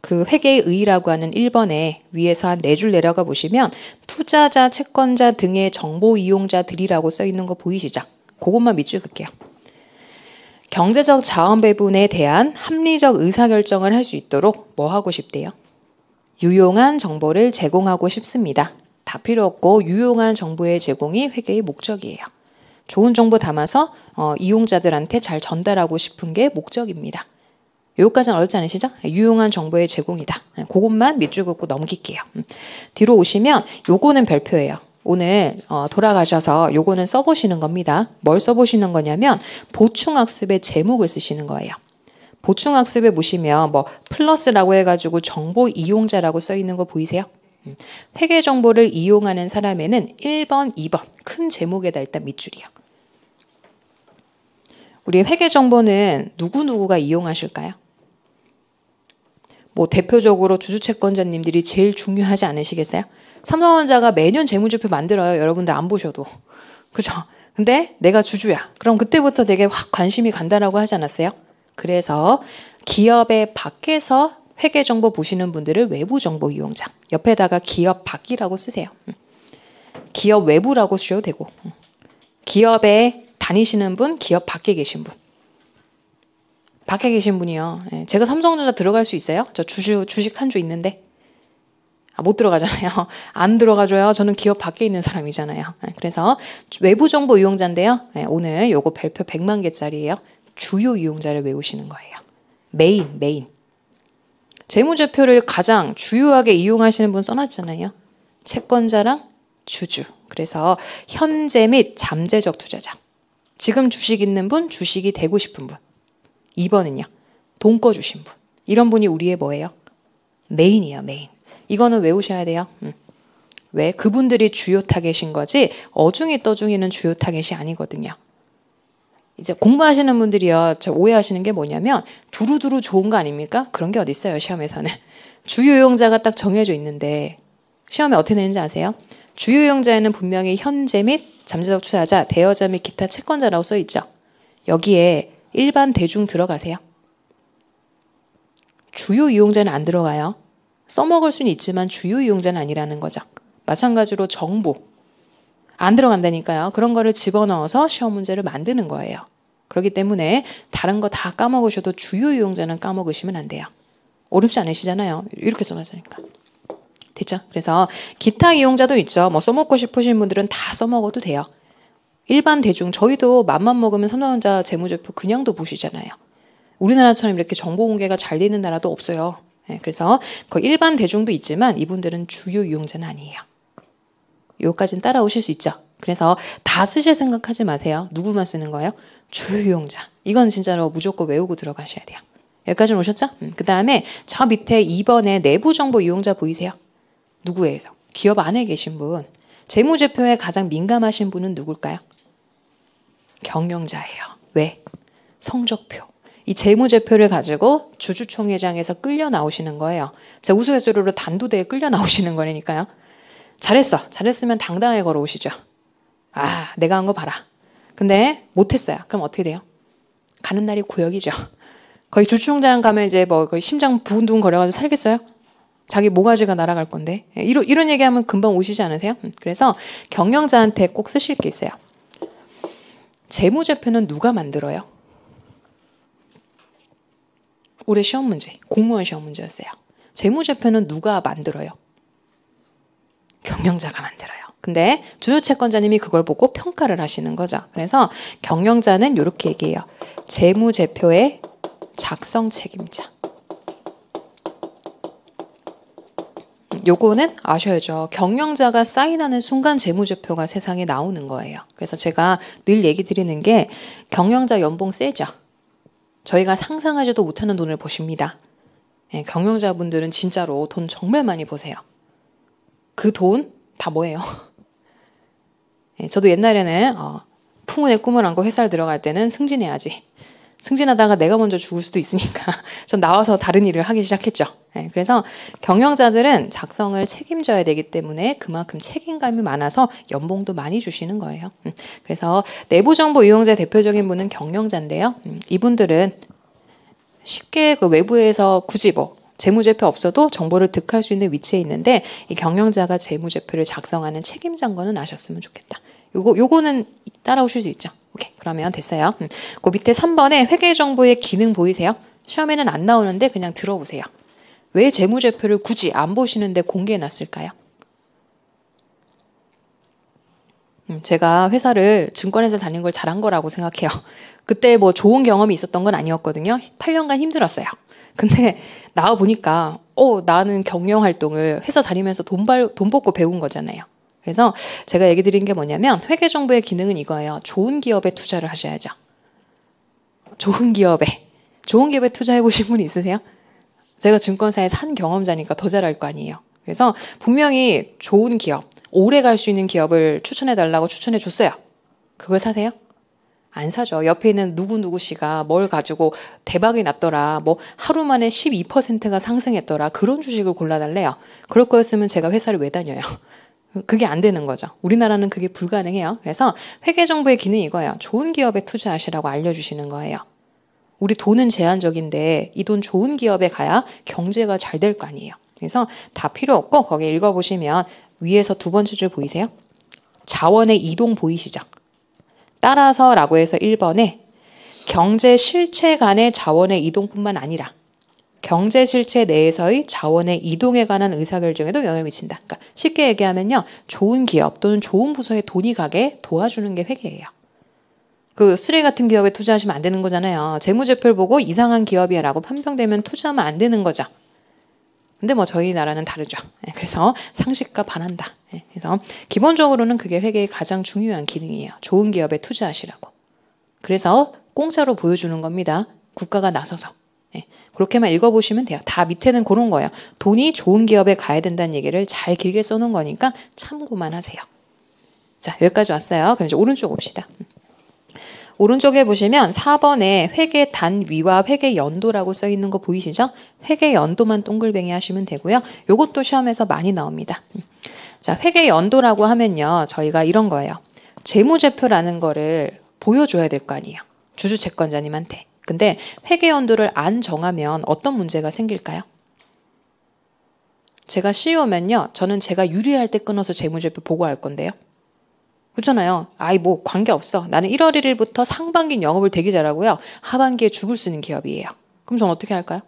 그 회계의라고 의 하는 1번에 위에서 한 네 줄 내려가 보시면 투자자, 채권자 등의 정보 이용자들이라고 써 있는 거 보이시죠? 그것만 밑줄 긋게요. 경제적 자원 배분에 대한 합리적 의사결정을 할 수 있도록 뭐 하고 싶대요? 유용한 정보를 제공하고 싶습니다. 다 필요 없고 유용한 정보의 제공이 회계의 목적이에요. 좋은 정보 담아서 어, 이용자들한테 잘 전달하고 싶은 게 목적입니다. 여기까지는 어렵지 않으시죠? 네, 유용한 정보의 제공이다. 네, 그것만 밑줄 긋고 넘길게요. 음, 뒤로 오시면 요거는 별표예요. 오늘 어, 돌아가셔서 요거는 써보시는 겁니다. 뭘 써보시는 거냐면 보충학습의 제목을 쓰시는 거예요. 보충학습에 보시면 뭐 플러스라고 해가지고 정보 이용자라고 써 있는 거 보이세요? 회계 정보를 이용하는 사람에는 1번, 2번 큰 제목에다 일단 밑줄이요. 우리 회계 정보는 누구누구가 이용하실까요? 뭐 대표적으로 주주채권자님들이 제일 중요하지 않으시겠어요? 삼성전자가 매년 재무제표 만들어요. 여러분들 안 보셔도. 그죠? 근데 내가 주주야. 그럼 그때부터 되게 확 관심이 간다라고 하지 않았어요? 그래서 기업의 밖에서 회계 정보 보시는 분들은 외부 정보 이용장 옆에다가 기업 밖이라고 쓰세요. 음. 기업 외부라고 쓰셔도 되고 음. 기업에 다니시는 분, 기업 밖에 계신 분. 밖에 계신 분이요. 예, 제가 삼성전자 들어갈 수 있어요? 저 주주, 주식 한 주 있는데. 아, 못 들어가잖아요. 안 들어가줘요. 저는 기업 밖에 있는 사람이잖아요. 예, 그래서 외부 정보 이용자인데요. 예, 오늘 요거 별표 100만 개짜리예요. 주요 이용자를 외우시는 거예요. 메인, 메인. 재무제표를 가장 주요하게 이용하시는 분 써놨잖아요. 채권자랑 주주. 그래서 현재 및 잠재적 투자자. 지금 주식 있는 분, 주식이 되고 싶은 분. 2번은요. 돈꺼 주신 분. 이런 분이 우리의 뭐예요? 메인이에요, 메인. 이거는 외우셔야 돼요. 음. 왜? 그분들이 주요 타겟인 거지 어중이 떠중이는 주요 타겟이 아니거든요. 이제 공부하시는 분들이요, 저 오해하시는 게 뭐냐면 두루두루 좋은 거 아닙니까? 그런 게 어디 있어요 시험에서는 주요용자가 딱 정해져 있는데 시험에 어떻게 되는지 아세요? 주요용자에는 분명히 현재 및 잠재적 투자자, 대여자 및 기타 채권자라고 써 있죠. 여기에 일반 대중 들어가세요. 주요 이용자는 안 들어가요. 써먹을 수는 있지만 주요 이용자는 아니라는 거죠. 마찬가지로 정보, 안 들어간다니까요. 그런 거를 집어넣어서 시험 문제를 만드는 거예요. 그렇기 때문에 다른 거 다 까먹으셔도 주요 이용자는 까먹으시면 안 돼요. 어렵지 않으시잖아요. 이렇게 써놨으니까. 됐죠? 그래서 기타 이용자도 있죠. 뭐 써먹고 싶으신 분들은 다 써먹어도 돼요. 일반 대중, 저희도 맘만 먹으면 삼성전자 재무제표 그냥도 보시잖아요. 우리나라처럼 이렇게 정보 공개가 잘 되는 나라도 없어요. 네, 그래서 그 일반 대중도 있지만 이분들은 주요 이용자는 아니에요. 요까진 따라오실 수 있죠. 그래서 다 쓰실 생각하지 마세요. 누구만 쓰는 거예요? 조유용자. 이건 진짜로 무조건 외우고 들어가셔야 돼요. 여기까지 오셨죠? 음, 그 다음에 저 밑에 2번에 내부 정보 이용자 보이세요? 누구예요? 기업 안에 계신 분. 재무제표에 가장 민감하신 분은 누굴까요? 경영자예요. 왜? 성적표. 이 재무제표를 가지고 주주총회장에서 끌려 나오시는 거예요. 제우수갯소리로 단두대에 끌려 나오시는 거라니까요. 잘했어. 잘했으면 당당하게 걸어오시죠. 아, 내가 한 거 봐라. 근데 못했어요. 그럼 어떻게 돼요? 가는 날이 고역이죠. 거의 주총장 가면 이제 뭐 거의 심장 부근두근 거려가지고 살겠어요? 자기 모가지가 날아갈 건데. 예, 이런, 이런 얘기하면 금방 오시지 않으세요? 음, 그래서 경영자한테 꼭 쓰실 게 있어요. 재무제표는 누가 만들어요? 올해 시험 문제, 공무원 시험 문제였어요. 재무제표는 누가 만들어요? 경영자가 만들어요. 근데 주요 채권자님이 그걸 보고 평가를 하시는 거죠. 그래서 경영자는 이렇게 얘기해요. 재무제표의 작성 책임자. 음, 요거는 아셔야죠. 경영자가 사인하는 순간 재무제표가 세상에 나오는 거예요. 그래서 제가 늘 얘기 드리는 게 경영자 연봉 세죠. 저희가 상상하지도 못하는 돈을 보십니다. 예, 경영자분들은 진짜로 돈 정말 많이 보세요. 그돈다 뭐예요? 예, 저도 옛날에는 어, 풍운의 꿈을 안고 회사를 들어갈 때는 승진해야지. 승진하다가 내가 먼저 죽을 수도 있으니까 전 나와서 다른 일을 하기 시작했죠. 네, 그래서 경영자들은 작성을 책임져야 되기 때문에 그만큼 책임감이 많아서 연봉도 많이 주시는 거예요. 음, 그래서 내부정보 이용자 대표적인 분은 경영자인데요. 음, 이분들은 쉽게 그 외부에서 굳이 뭐 재무제표 없어도 정보를 득할 수 있는 위치에 있는데 이 경영자가 재무제표를 작성하는 책임장인 거는 아셨으면 좋겠다. 요거 요거는 따라오실 수 있죠. 오케이. 그러면 됐어요. 음. 그 밑에 3번에 회계 정보의 기능 보이세요? 시험에는 안 나오는데 그냥 들어보세요. 왜 재무제표를 굳이 안 보시는데 공개해 놨을까요? 음, 제가 회사를 증권회사 다닌 걸 잘한 거라고 생각해요. 그때 뭐 좋은 경험이 있었던 건 아니었거든요. 8년간 힘들었어요. 근데 나와 보니까 어 나는 경영 활동을 회사 다니면서 돈벌돈 돈 벌고 배운 거잖아요. 그래서 제가 얘기 드린 게 뭐냐면 회계 정보의 기능은 이거예요. 좋은 기업에 투자를 하셔야죠. 좋은 기업에 좋은 기업에 투자해 보신 분 있으세요? 제가 증권사에 산 경험자니까 더 잘 알 거 아니에요. 그래서 분명히 좋은 기업, 오래 갈 수 있는 기업을 추천해 달라고 추천해 줬어요. 그걸 사세요? 안 사죠. 옆에 있는 누구누구 씨가 뭘 가지고 대박이 났더라. 뭐 하루 만에 12%가 상승했더라. 그런 주식을 골라달래요. 그럴 거였으면 제가 회사를 왜 다녀요? 그게 안 되는 거죠. 우리나라는 그게 불가능해요. 그래서 회계정보의 기능이 이거예요. 좋은 기업에 투자하시라고 알려주시는 거예요. 우리 돈은 제한적인데 이 돈 좋은 기업에 가야 경제가 잘 될 거 아니에요. 그래서 다 필요 없고 거기 읽어보시면 위에서 두 번째 줄 보이세요? 자원의 이동 보이시죠? 따라서라고 해서 1번에 경제 실체 간의 자원의 이동뿐만 아니라 경제 실체 내에서의 자원의 이동에 관한 의사결정에도 영향을 미친다. 그러니까 쉽게 얘기하면요. 좋은 기업 또는 좋은 부서에 돈이 가게 도와주는 게 회계예요. 그 쓰레기 같은 기업에 투자하시면 안 되는 거잖아요. 재무제표를 보고 이상한 기업이야라고 판명되면 투자하면 안 되는 거죠. 근데 뭐 저희 나라는 다르죠. 예, 그래서 상식과 반한다. 예, 그래서 기본적으로는 그게 회계의 가장 중요한 기능이에요. 좋은 기업에 투자하시라고. 그래서 공짜로 보여주는 겁니다. 국가가 나서서. 예, 그렇게만 읽어보시면 돼요. 다 밑에는 그런 거예요. 돈이 좋은 기업에 가야 된다는 얘기를 잘 길게 써놓은 거니까 참고만 하세요. 자, 여기까지 왔어요. 그럼 이제 오른쪽 옵시다. 음. 오른쪽에 보시면 4번에 회계 단위와 회계 연도라고 써 있는 거 보이시죠? 회계 연도만 동글뱅이 하시면 되고요. 요것도 시험에서 많이 나옵니다. 자, 회계 연도라고 하면요. 저희가 이런 거예요. 재무제표라는 거를 보여줘야 될 거 아니에요. 주주 채권자님한테. 근데 회계 연도를 안 정하면 어떤 문제가 생길까요? 제가 CEO면요. 저는 제가 유리할 때 끊어서 재무제표 보고할 건데요. 그렇잖아요. 아이 뭐 관계 없어. 나는 1월 1일부터 상반기 영업을 되게 잘하고요. 하반기에 죽을 수 있는 기업이에요. 그럼 저는 어떻게 할까요?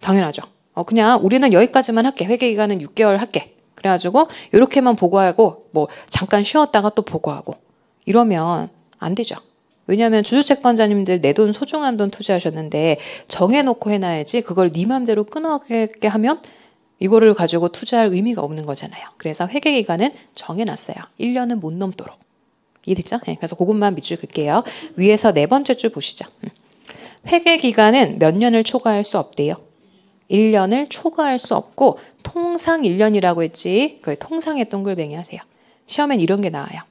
당연하죠. 어 그냥 우리는 여기까지만 할게. 회계 기간은 6개월 할게. 그래가지고 이렇게만 보고하고 뭐 잠깐 쉬었다가 또 보고하고 이러면 안 되죠. 왜냐하면 주주채권자님들 내 돈 소중한 돈 투자하셨는데 정해놓고 해놔야지 그걸 네 맘대로 끊어게 하면 이거를 가지고 투자할 의미가 없는 거잖아요. 그래서 회계 기간은 정해놨어요. 1년은 못 넘도록. 이해됐죠? 네, 그래서 그것만 밑줄 긋게요. 위에서 네 번째 줄 보시죠. 음. 회계 기간은 몇 년을 초과할 수 없대요. 1년을 초과할 수 없고 통상 1년이라고 했지 그 통상의 동글뱅이 하세요. 시험엔 이런 게 나와요.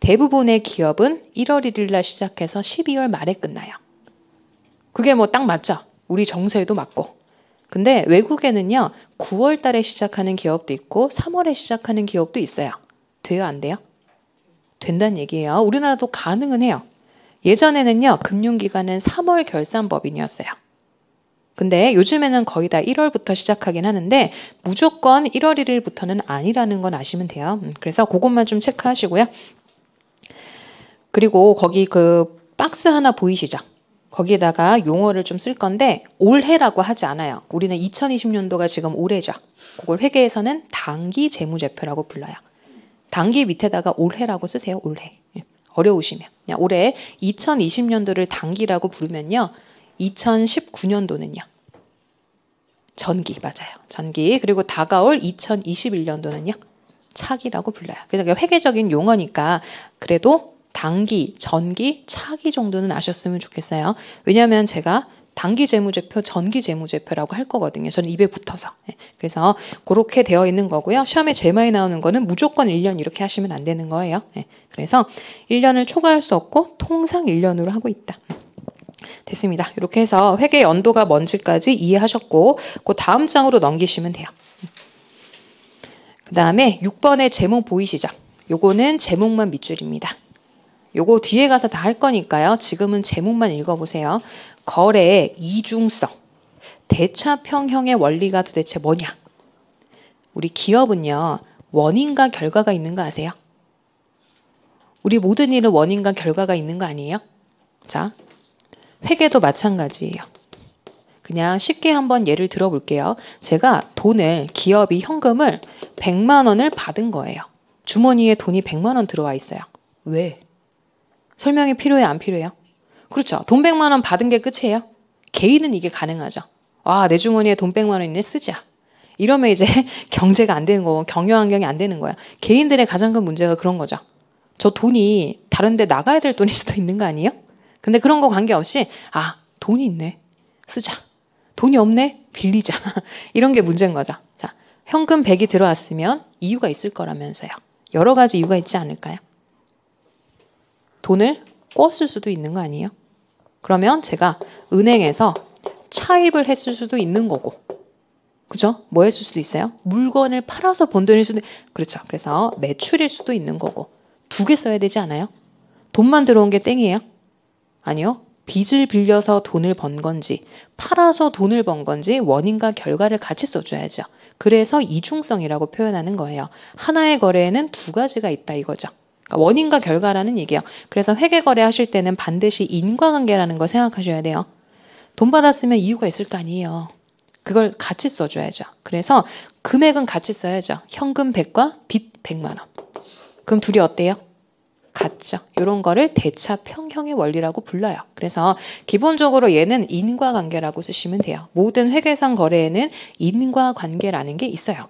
대부분의 기업은 1월 1일 날 시작해서 12월 말에 끝나요. 그게 뭐 딱 맞죠? 우리 정서에도 맞고 근데 외국에는요, 9월 달에 시작하는 기업도 있고 3월에 시작하는 기업도 있어요. 돼요, 안 돼요? 된다는 얘기예요. 우리나라도 가능은 해요. 예전에는요, 금융기관은 3월 결산법인이었어요. 근데 요즘에는 거의 다 1월부터 시작하긴 하는데 무조건 1월 1일부터는 아니라는 건 아시면 돼요. 음, 그래서 그것만 좀 체크하시고요. 그리고 거기 그 박스 하나 보이시죠? 거기에다가 용어를 좀 쓸 건데 올해라고 하지 않아요. 우리는 2020년도가 지금 올해죠. 그걸 회계에서는 당기 재무제표라고 불러요. 당기 밑에다가 올해라고 쓰세요. 올해. 예, 어려우시면. 그냥 올해 2020년도를 당기라고 부르면요. 2019년도는요. 전기 맞아요. 전기. 그리고 다가올 2021년도는요. 차기라고 불러요. 그러니까 회계적인 용어니까 그래도 단기, 전기, 차기 정도는 아셨으면 좋겠어요. 왜냐하면 제가 단기 재무제표, 전기 재무제표라고 할 거거든요. 저는 입에 붙어서. 예. 그래서 그렇게 되어 있는 거고요. 시험에 제일 많이 나오는 거는 무조건 1년 이렇게 하시면 안 되는 거예요. 예. 그래서 1년을 초과할 수 없고 통상 1년으로 하고 있다. 됐습니다. 이렇게 해서 회계 연도가 뭔지까지 이해하셨고 그 다음 장으로 넘기시면 돼요. 그 다음에 6번의 제목 보이시죠? 요거는 제목만 밑줄입니다. 요거 뒤에 가서 다 할 거니까요. 지금은 제목만 읽어보세요. 거래의 이중성. 대차평형의 원리가 도대체 뭐냐? 우리 기업은요, 원인과 결과가 있는 거 아세요? 우리 모든 일은 원인과 결과가 있는 거 아니에요? 자, 회계도 마찬가지예요. 그냥 쉽게 한번 예를 들어볼게요. 제가 돈을, 기업이 현금을 100만 원을 받은 거예요. 주머니에 돈이 100만 원 들어와 있어요. 왜? 설명이 필요해 요안 필요해요? 그렇죠. 돈 100만 원 받은 게 끝이에요. 개인은 이게 가능하죠. 와, 아, 내 주머니에 돈 100만 원 있네 쓰자. 이러면 이제 경제가 안 되는 거고 경영 환경이 안 되는 거야. 개인들의 가장 큰 문제가 그런 거죠. 저 돈이 다른데 나가야 될 돈일 수도 있는 거 아니에요? 근데 그런 거 관계없이 아 돈이 있네 쓰자 돈이 없네 빌리자 이런 게 문제인 거죠. 자 현금 100이 들어왔으면 이유가 있을 거라면서요. 여러 가지 이유가 있지 않을까요? 돈을 꿨을 수도 있는 거 아니에요? 그러면 제가 은행에서 차입을 했을 수도 있는 거고, 그죠? 뭐 했을 수도 있어요? 물건을 팔아서 번 돈일 수도, 그렇죠. 그래서 매출일 수도 있는 거고, 두 개 써야 되지 않아요? 돈만 들어온 게 땡이에요? 아니요. 빚을 빌려서 돈을 번 건지, 팔아서 돈을 번 건지, 원인과 결과를 같이 써줘야죠. 그래서 이중성이라고 표현하는 거예요. 하나의 거래에는 두 가지가 있다 이거죠. 그러니까 원인과 결과라는 얘기예요. 그래서 회계 거래하실 때는 반드시 인과관계라는 걸 생각하셔야 돼요. 돈 받았으면 이유가 있을 거 아니에요. 그걸 같이 써줘야죠. 그래서 금액은 같이 써야죠. 현금 100과 빚 100만 원. 그럼 둘이 어때요? 같죠. 이런 거를 대차 평형의 원리라고 불러요. 그래서 기본적으로 얘는 인과관계라고 쓰시면 돼요. 모든 회계상 거래에는 인과관계라는 게 있어요.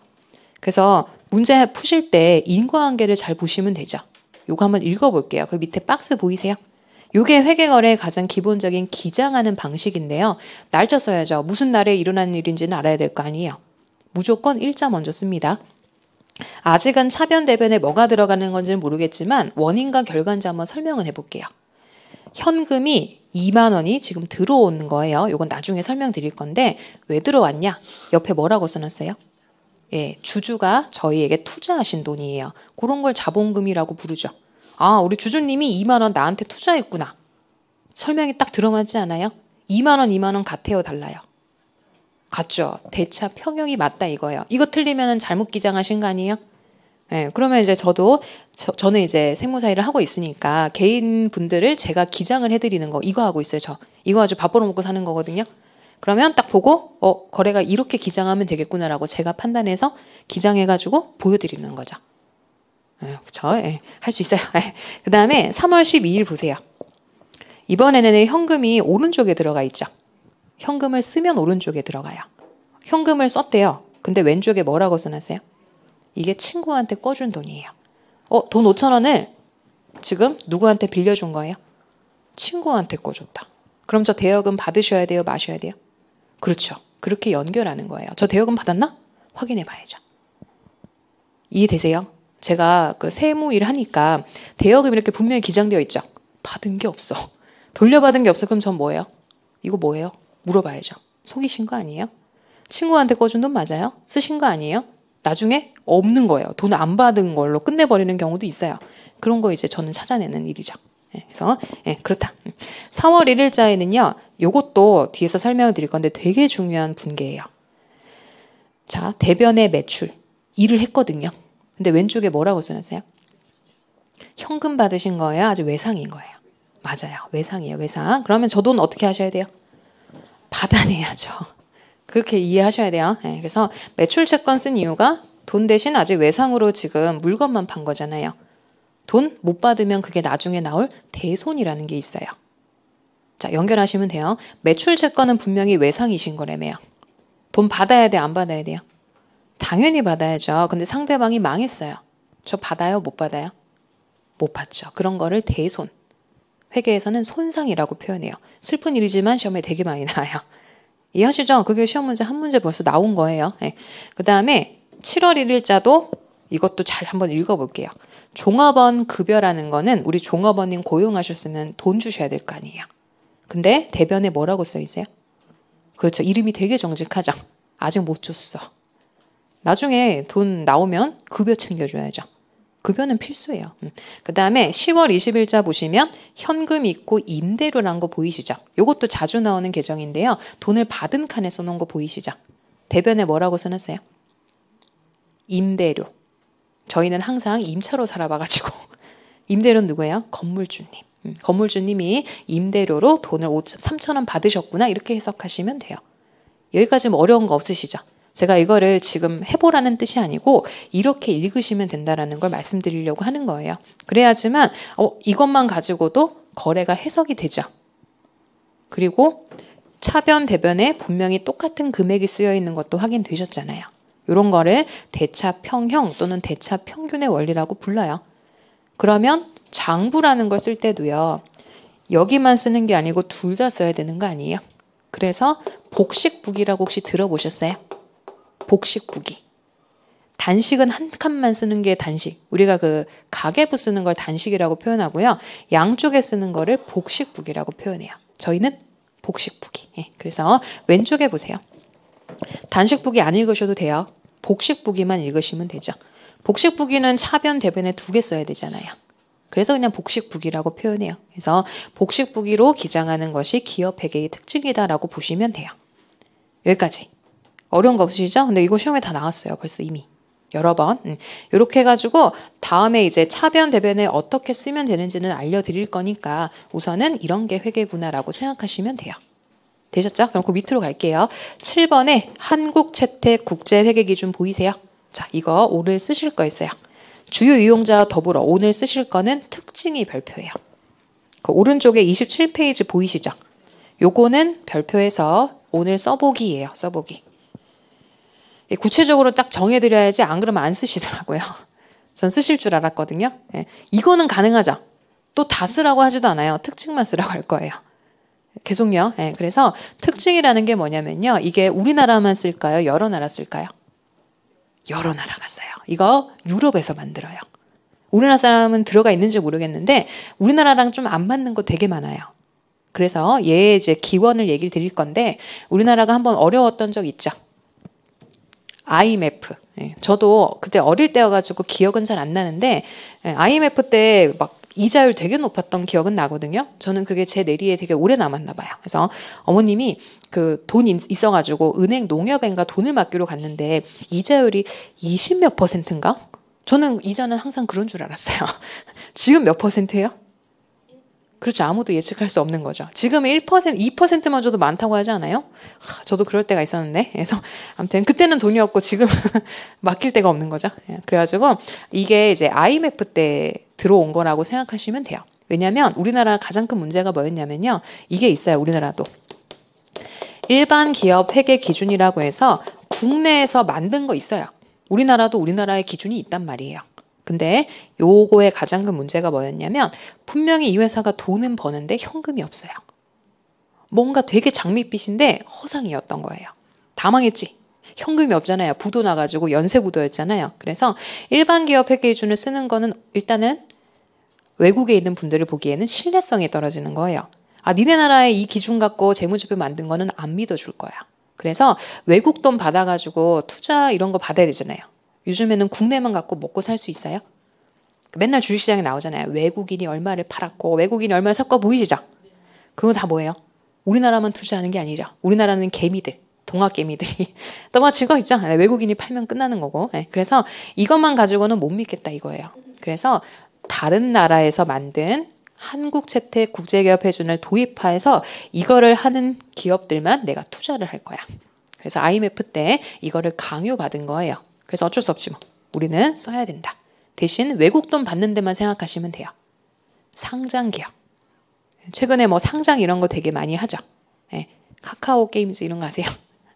그래서 문제 푸실 때 인과관계를 잘 보시면 되죠. 요거 한번 읽어볼게요. 그 밑에 박스 보이세요? 요게 회계거래의 가장 기본적인 기장하는 방식인데요. 날짜 써야죠. 무슨 날에 일어난 일인지는 알아야 될 거 아니에요. 무조건 일자 먼저 씁니다. 아직은 차변 대변에 뭐가 들어가는 건지는 모르겠지만 원인과 결과인지 한번 설명을 해볼게요. 현금이 2만 원이 지금 들어온 거예요. 이건 나중에 설명드릴 건데 왜 들어왔냐? 옆에 뭐라고 써놨어요? 예, 주주가 저희에게 투자하신 돈이에요. 그런 걸 자본금이라고 부르죠. 아, 우리 주주님이 2만 원 나한테 투자했구나. 설명이 딱 들어맞지 않아요? 2만 원, 2만 원 같아요, 달라요. 같죠. 대차 평형이 맞다 이거예요. 이거 틀리면 잘못 기장하신 거 아니에요? 예, 그러면 이제 저도 저, 는 이제 세무사 일을 하고 있으니까 개인 분들을 제가 기장을 해드리는 거 이거 하고 있어요. 저 이거 아주 밥 벌어먹고 사는 거거든요. 그러면 딱 보고 어 거래가 이렇게 기장하면 되겠구나라고 제가 판단해서 기장해가지고 보여드리는 거죠. 네, 예, 그렇죠? 네, 예, 할 수 있어요. 네. 예. 그 다음에 3월 12일 보세요. 이번에는 현금이 오른쪽에 들어가 있죠. 현금을 쓰면 오른쪽에 들어가요. 현금을 썼대요. 근데 왼쪽에 뭐라고 써놨어요? 이게 친구한테 꺼준 돈이에요. 어, 돈 5천 원을 지금 누구한테 빌려준 거예요? 친구한테 꺼줬다. 그럼 저 대여금 받으셔야 돼요? 마셔야 돼요? 그렇죠. 그렇게 연결하는 거예요. 저 대여금 받았나? 확인해 봐야죠. 이해되세요? 제가 그 세무 일 하니까 대여금 이렇게 분명히 기장되어 있죠. 받은 게 없어. 돌려받은 게 없어. 그럼 전 뭐예요? 이거 뭐예요? 물어봐야죠. 속이신 거 아니에요? 친구한테 꺼준 돈 맞아요? 쓰신 거 아니에요? 나중에 없는 거예요. 돈 안 받은 걸로 끝내버리는 경우도 있어요. 그런 거 이제 저는 찾아내는 일이죠. 예, 그래서 예, 그렇다. 4월 1일자에는요. 요것도 뒤에서 설명을 드릴 건데 되게 중요한 분계예요. 자, 대변의 매출 일을 했거든요. 근데 왼쪽에 뭐라고 써놨어요? 현금 받으신 거예요? 아직 외상인 거예요? 맞아요. 외상이에요. 외상. 그러면 저 돈 어떻게 하셔야 돼요? 받아내야죠. 그렇게 이해하셔야 돼요. 네, 그래서 매출 채권 쓴 이유가 돈 대신 아직 외상으로 지금 물건만 판 거잖아요. 돈못 받으면 그게 나중에 나올 대손이라는 게 있어요. 자, 연결하시면 돼요. 매출 채권은 분명히 외상이신 거라며요. 돈 받아야 돼, 안 받아야 돼요? 당연히 받아야죠. 근데 상대방이 망했어요. 저 받아요, 못 받아요? 못 받죠. 그런 거를 대손. 회계에서는 손상이라고 표현해요. 슬픈 일이지만 시험에 되게 많이 나와요. 이해하시죠? 그게 시험 문제 한 문제 벌써 나온 거예요. 네. 예. 그 다음에 7월 1일자도 이것도 잘 한번 읽어볼게요. 종업원 급여라는 거는 우리 종업원님 고용하셨으면 돈 주셔야 될 거 아니에요. 근데 대변에 뭐라고 써 있어요? 그렇죠. 이름이 되게 정직하죠. 아직 못 줬어. 나중에 돈 나오면 급여 챙겨줘야죠. 급여는 필수예요. 음. 그 다음에 10월 20일자 보시면 현금 있고 임대료란 거 보이시죠? 이것도 자주 나오는 계정인데요. 돈을 받은 칸에 써놓은 거 보이시죠? 대변에 뭐라고 써놨어요? 임대료. 저희는 항상 임차로 살아봐가지고 임대료는 누구예요? 건물주님. 음, 건물주님이 임대료로 돈을 3천 원 받으셨구나 이렇게 해석하시면 돼요. 여기까지 뭐 어려운 거 없으시죠? 제가 이거를 지금 해보라는 뜻이 아니고 이렇게 읽으시면 된다라는 걸 말씀드리려고 하는 거예요. 그래야지만 어, 이것만 가지고도 거래가 해석이 되죠. 그리고 차변 대변에 분명히 똑같은 금액이 쓰여 있는 것도 확인되셨잖아요. 이런 거를 대차 평형 또는 대차 평균의 원리라고 불러요. 그러면 장부라는 걸 쓸 때도요. 여기만 쓰는 게 아니고 둘 다 써야 되는 거 아니에요? 그래서 복식부기라고 혹시 들어보셨어요? 복식부기. 단식은 한 칸만 쓰는 게 단식. 우리가 그 가계부 쓰는 걸 단식이라고 표현하고요. 양쪽에 쓰는 거를 복식부기라고 표현해요. 저희는 복식부기. 예, 그래서 왼쪽에 보세요. 단식부기 안 읽으셔도 돼요. 복식부기만 읽으시면 되죠. 복식부기는 차변 대변에 두 개 써야 되잖아요. 그래서 그냥 복식부기라고 표현해요. 그래서 복식부기로 기장하는 것이 기업 회계의 특징이다라고 보시면 돼요. 여기까지. 어려운 거 없으시죠? 근데 이거 시험에 다 나왔어요. 벌써 이미. 여러 번. 이렇게 음. 해가지고 다음에 이제 차변 대변에 어떻게 쓰면 되는지는 알려드릴 거니까 우선은 이런 게 회계구나라고 생각하시면 돼요. 되셨죠? 그럼 그 밑으로 갈게요. 7번에 한국 채택 국제 회계 기준 보이세요? 자, 이거 오늘 쓰실 거 있어요. 주요 이용자와 더불어 오늘 쓰실 거는 특징이 별표예요. 그 오른쪽에 27페이지 보이시죠? 요거는 별표에서 오늘 써보기예요. 써보기. 예, 구체적으로 딱 정해드려야지 안 그러면 안 쓰시더라고요. 전 쓰실 줄 알았거든요. 예, 이거는 가능하죠. 또 다 쓰라고 하지도 않아요. 특징만 쓰라고 할 거예요. 계속요. 예, 그래서 특징이라는 게 뭐냐면요. 이게 우리나라만 쓸까요? 여러 나라 쓸까요? 여러 나라가 써요. 이거 유럽에서 만들어요. 우리나라 사람은 들어가 있는지 모르겠는데 우리나라랑 좀 안 맞는 거 되게 많아요. 그래서 얘의 이제 기원을 얘기를 드릴 건데 우리나라가 한번 어려웠던 적 있죠. IMF. 예, 저도 그때 어릴 때여가지고 기억은 잘 안 나는데 예, IMF 때막 이자율 되게 높았던 기억은 나거든요. 저는 그게 제 내리에 되게 오래 남았나 봐요. 그래서 어머님이 그 돈 있어가지고 은행 농협인가 돈을 맡기로 갔는데 이자율이 20몇 퍼센트인가? 저는 이자는 항상 그런 줄 알았어요. 지금 몇 퍼센트예요? 그렇죠. 아무도 예측할 수 없는 거죠. 지금 1%, 2%만 줘도 많다고 하지 않아요? 하, 저도 그럴 때가 있었는데. 그래서 아무튼 그때는 돈이 없고 지금 맡길 데가 없는 거죠. 예, 그래가지고 이게 이제 IMF 때 들어온 거라고 생각하시면 돼요. 왜냐하면 우리나라 가장 큰 문제가 뭐였냐면요. 이게 있어요. 우리나라도. 일반 기업 회계 기준이라고 해서 국내에서 만든 거 있어요. 우리나라도 우리나라의 기준이 있단 말이에요. 근데 요거의 가장 큰 문제가 뭐였냐면 분명히 이 회사가 돈은 버는데 현금이 없어요. 뭔가 되게 장밋빛인데 허상이었던 거예요. 다 망했지. 현금이 없잖아요. 부도 나가지고 연쇄 부도였잖아요. 그래서 일반 기업 회계 기준을 쓰는 거는 일단은 외국에 있는 분들을 보기에는 신뢰성이 떨어지는 거예요. 아, 니네 나라에 이 기준 갖고 재무제표 만든 거는 안 믿어줄 거야. 그래서 외국 돈 받아가지고 투자 이런 거 받아야 되잖아요. 요즘에는 국내만 갖고 먹고 살 수 있어요? 맨날 주식시장에 나오잖아요. 외국인이 얼마를 팔았고 외국인이 얼마 를 샀고 보이시죠? 그거 다 뭐예요? 우리나라만 투자하는 게 아니죠. 우리나라는 개미들, 동학개미들이 떠마치고 있죠. 네, 외국인이 팔면 끝나는 거고. 네, 그래서 이것만 가지고는 못 믿겠다 이거예요. 그래서 다른 나라에서 만든 한국 채택 국제기업 회준을 도입하여서 이거를 하는 기업들만 내가 투자를 할 거야. 그래서 IMF 때 이거를 강요받은 거예요. 그래서 어쩔 수 없지 뭐. 우리는 써야 된다. 대신 외국 돈 받는 데만 생각하시면 돼요. 상장 기업. 최근에 뭐 상장 이런 거 되게 많이 하죠. 예. 카카오 게임즈 이런 거 아세요?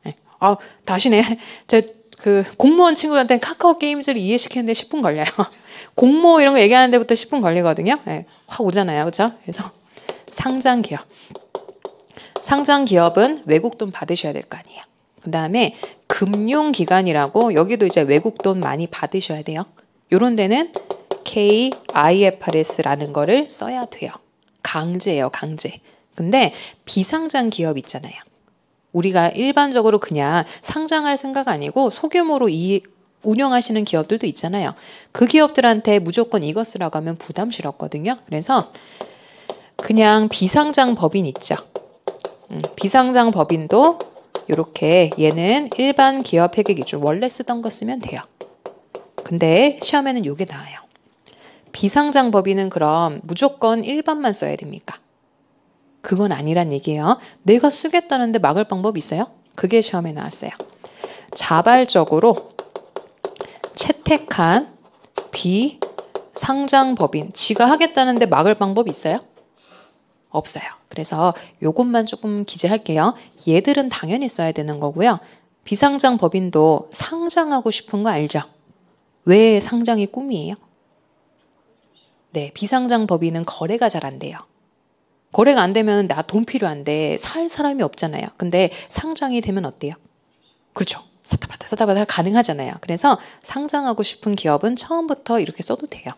예. 아, 다시네. 제 그 공무원 친구들한테 카카오 게임즈를 이해시키는데 10분 걸려요. 공모 이런 거 얘기하는 데부터 10분 걸리거든요. 네, 확 오잖아요. 그죠? 렇 그래서 상장 기업. 상장 기업은 외국 돈 받으셔야 될 거 아니에요. 그 다음에 금융기관이라고 여기도 이제 외국 돈 많이 받으셔야 돼요. 요런 데는 KIFRS라는 거를 써야 돼요. 강제예요, 강제. 근데 비상장 기업 있잖아요. 우리가 일반적으로 그냥 상장할 생각 아니고 소규모로 이 운영하시는 기업들도 있잖아요. 그 기업들한테 무조건 이것 쓰라고 하면 부담스럽거든요. 그래서 그냥 비상장 법인 있죠. 음, 비상장 법인도 이렇게 얘는 일반 기업 회계 기준 원래 쓰던 거 쓰면 돼요. 근데 시험에는 이게 나와요. 비상장 법인은 그럼 무조건 일반만 써야 됩니까? 그건 아니란 얘기예요. 내가 쓰겠다는데 막을 방법 있어요? 그게 시험에 나왔어요. 자발적으로 채택한 비상장 법인 지가 하겠다는데 막을 방법 있어요? 없어요. 그래서 요것만 조금 기재할게요. 얘들은 당연히 써야 되는 거고요. 비상장 법인도 상장하고 싶은 거 알죠? 왜 상장이 꿈이에요? 네, 비상장 법인은 거래가 잘 안 돼요. 거래가 안 되면 나 돈 필요한데 살 사람이 없잖아요. 근데 상장이 되면 어때요? 그렇죠. 사다바다 사다바다 가능하잖아요. 그래서 상장하고 싶은 기업은 처음부터 이렇게 써도 돼요.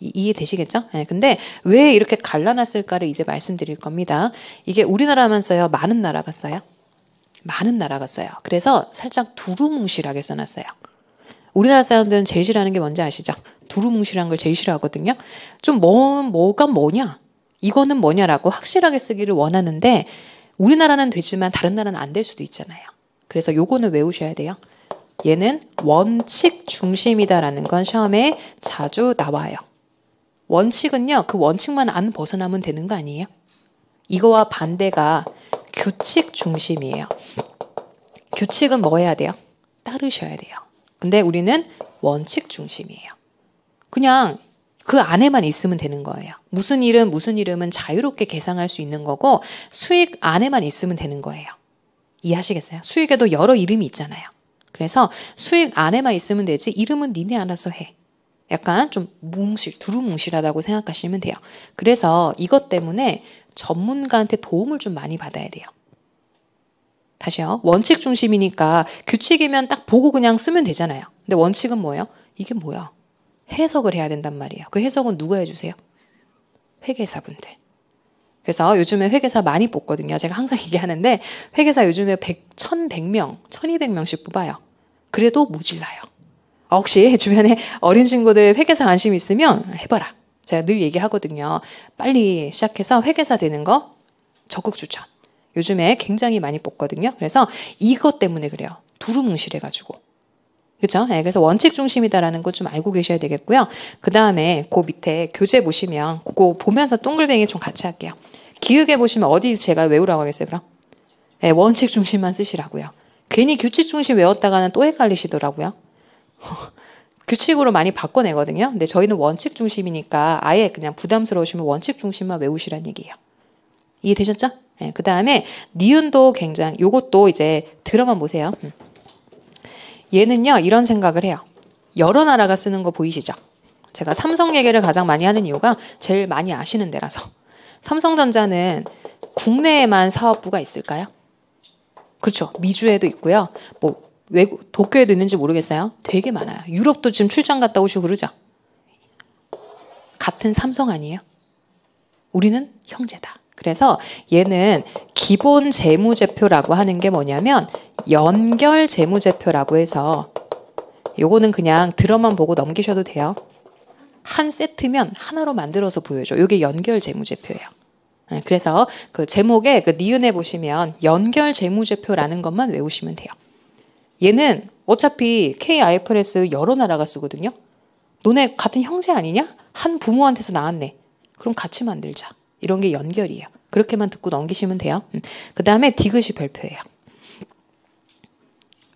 이해되시겠죠? 네, 근데 왜 이렇게 갈라놨을까를 이제 말씀드릴 겁니다. 이게 우리나라만 써요? 많은 나라가 써요? 많은 나라가 써요. 그래서 살짝 두루뭉실하게 써놨어요. 우리나라 사람들은 제일 싫어하는 게 뭔지 아시죠? 두루뭉실한 걸 제일 싫어하거든요. 좀 뭐, 뭐가 뭐냐? 이거는 뭐냐라고 확실하게 쓰기를 원하는데 우리나라는 되지만 다른 나라는 안 될 수도 있잖아요. 그래서 요거는 외우셔야 돼요. 얘는 원칙 중심이다라는 건 시험에 자주 나와요. 원칙은요, 그 원칙만 안 벗어나면 되는 거 아니에요? 이거와 반대가 규칙 중심이에요. 규칙은 뭐 해야 돼요? 따르셔야 돼요. 근데 우리는 원칙 중심이에요. 그냥 그 안에만 있으면 되는 거예요. 무슨 이름, 무슨 이름은 자유롭게 계상할 수 있는 거고 수익 안에만 있으면 되는 거예요. 이해하시겠어요? 수익에도 여러 이름이 있잖아요. 그래서 수익 안에만 있으면 되지 이름은 니네 알아서 해. 약간 좀 뭉실, 두루뭉실하다고 생각하시면 돼요. 그래서 이것 때문에 전문가한테 도움을 좀 많이 받아야 돼요. 다시요. 원칙 중심이니까 규칙이면 딱 보고 그냥 쓰면 되잖아요. 근데 원칙은 뭐예요? 이게 뭐야? 해석을 해야 된단 말이에요. 그 해석은 누가 해주세요? 회계사분들. 그래서 요즘에 회계사 많이 뽑거든요. 제가 항상 얘기하는데 회계사 요즘에 100, 1100명, 1200명씩 뽑아요. 그래도 모질라요. 어, 혹시 주변에 어린 친구들 회계사 관심 있으면 해봐라. 제가 늘 얘기하거든요. 빨리 시작해서 회계사 되는 거 적극 추천. 요즘에 굉장히 많이 뽑거든요. 그래서 이것 때문에 그래요. 두루뭉실해가지고. 그렇죠? 네, 그래서 원칙 중심이다라는 거 좀 알고 계셔야 되겠고요. 그 다음에 그 밑에 교재 보시면 그거 보면서 동글뱅이 좀 같이 할게요. 기획해 보시면 어디 제가 외우라고 하겠어요, 그럼? 네, 원칙 중심만 쓰시라고요. 괜히 규칙 중심 외웠다가는 또 헷갈리시더라고요. 규칙으로 많이 바꿔내거든요. 근데 저희는 원칙 중심이니까 아예 그냥 부담스러우시면 원칙 중심만 외우시란 얘기예요. 이해되셨죠? 네, 그 다음에 니은도 굉장히 요것도 이제 들어만 보세요. 음. 얘는요, 이런 생각을 해요. 여러 나라가 쓰는 거 보이시죠? 제가 삼성 얘기를 가장 많이 하는 이유가 제일 많이 아시는 데라서. 삼성전자는 국내에만 사업부가 있을까요? 그렇죠. 미주에도 있고요. 뭐 외국 도쿄에도 있는지 모르겠어요. 되게 많아요. 유럽도 지금 출장 갔다 오시고 그러죠. 같은 삼성 아니에요? 우리는 형제다. 그래서 얘는 기본 재무제표라고 하는 게 뭐냐면 연결 재무제표라고 해서 요거는 그냥 들어만 보고 넘기셔도 돼요. 한 세트면 하나로 만들어서 보여줘. 요게 연결 재무제표예요. 네, 그래서 그 제목에 그 니은에 보시면 연결 재무제표라는 것만 외우시면 돼요. 얘는 어차피 KIFRS 여러 나라가 쓰거든요. 너네 같은 형제 아니냐? 한 부모한테서 나왔네. 그럼 같이 만들자. 이런 게 연결이에요. 그렇게만 듣고 넘기시면 돼요. 음. 그 다음에 디귿이 별표예요.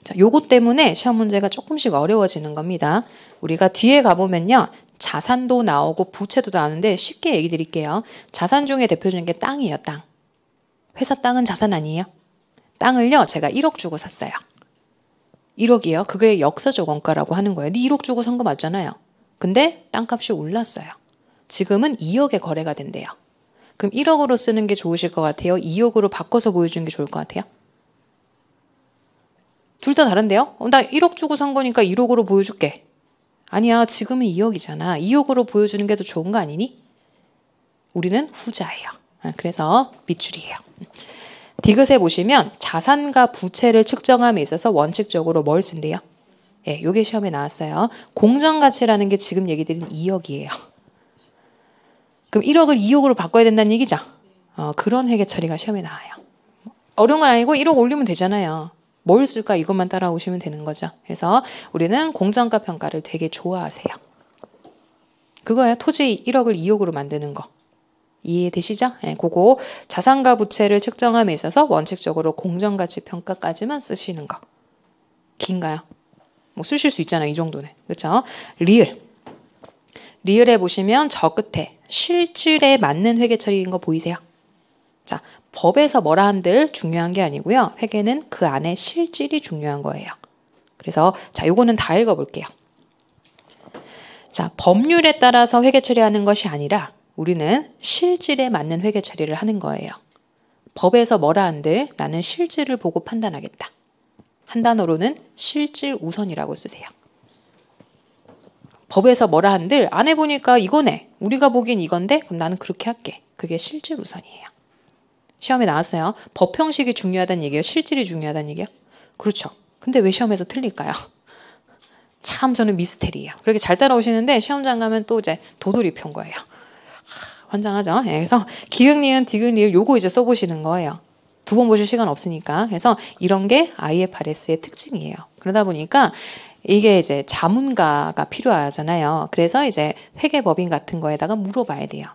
자, 요것 때문에 시험 문제가 조금씩 어려워지는 겁니다. 우리가 뒤에 가보면요. 자산도 나오고 부채도 나오는데 쉽게 얘기 드릴게요. 자산 중에 대표적인 게 땅이에요, 땅. 회사 땅은 자산 아니에요? 땅을요, 제가 1억 주고 샀어요. 1억이요. 그게 역사적 원가라고 하는 거예요. 네 1억 주고 산 거 맞잖아요. 근데 땅값이 올랐어요. 지금은 2억에 거래가 된대요. 그럼 1억으로 쓰는 게 좋으실 것 같아요? 2억으로 바꿔서 보여주는 게 좋을 것 같아요? 둘 다 다른데요? 어, 나 1억 주고 산 거니까 1억으로 보여줄게. 아니야, 지금은 2억이잖아. 2억으로 보여주는 게 더 좋은 거 아니니? 우리는 후자예요. 아, 그래서 비출이에요. 디귿에 보시면 자산과 부채를 측정함에 있어서 원칙적으로 뭘 쓴대요? 예, 요게 시험에 나왔어요. 공정가치라는 게 지금 얘기 드린 2억이에요. 그럼 1억을 2억으로 바꿔야 된다는 얘기죠. 어, 그런 회계 처리가 시험에 나와요. 어려운 건 아니고 1억 올리면 되잖아요. 뭘 쓸까 이것만 따라오시면 되는 거죠. 그래서 우리는 공정가 평가를 되게 좋아하세요. 그거야 토지 1억을 2억으로 만드는 거. 이해되시죠? 예, 그거 자산과 부채를 측정함에 있어서 원칙적으로 공정가치 평가까지만 쓰시는 거. 긴가요? 뭐 쓰실 수 있잖아요. 이 정도는. 그렇죠? 리을. 리을에 보시면 저 끝에 실질에 맞는 회계 처리인 거 보이세요? 자, 법에서 뭐라 한들 중요한 게 아니고요. 회계는 그 안에 실질이 중요한 거예요. 그래서 자, 요거는 다 읽어 볼게요. 자, 법률에 따라서 회계 처리하는 것이 아니라 우리는 실질에 맞는 회계 처리를 하는 거예요. 법에서 뭐라 한들 나는 실질을 보고 판단하겠다. 한 단어로는 실질 우선이라고 쓰세요. 법에서 뭐라 한들 안 해보니까 이거네. 우리가 보기엔 이건데 그럼 나는 그렇게 할게. 그게 실질 우선이에요. 시험에 나왔어요. 법 형식이 중요하다는 얘기예요. 실질이 중요하다는 얘기예요. 그렇죠. 근데 왜 시험에서 틀릴까요? 참 저는 미스테리예요. 그렇게 잘 따라오시는데 시험장 가면 또 이제 도돌이 편 거예요. 환장하죠. 예, 그래서 기획 니은 디귿 리을 요거 이제 써보시는 거예요. 두 번 보실 시간 없으니까. 그래서 이런 게 IFRS의 특징이에요. 그러다 보니까 이게 이제 자문가가 필요하잖아요. 그래서 이제 회계법인 같은 거에다가 물어봐야 돼요.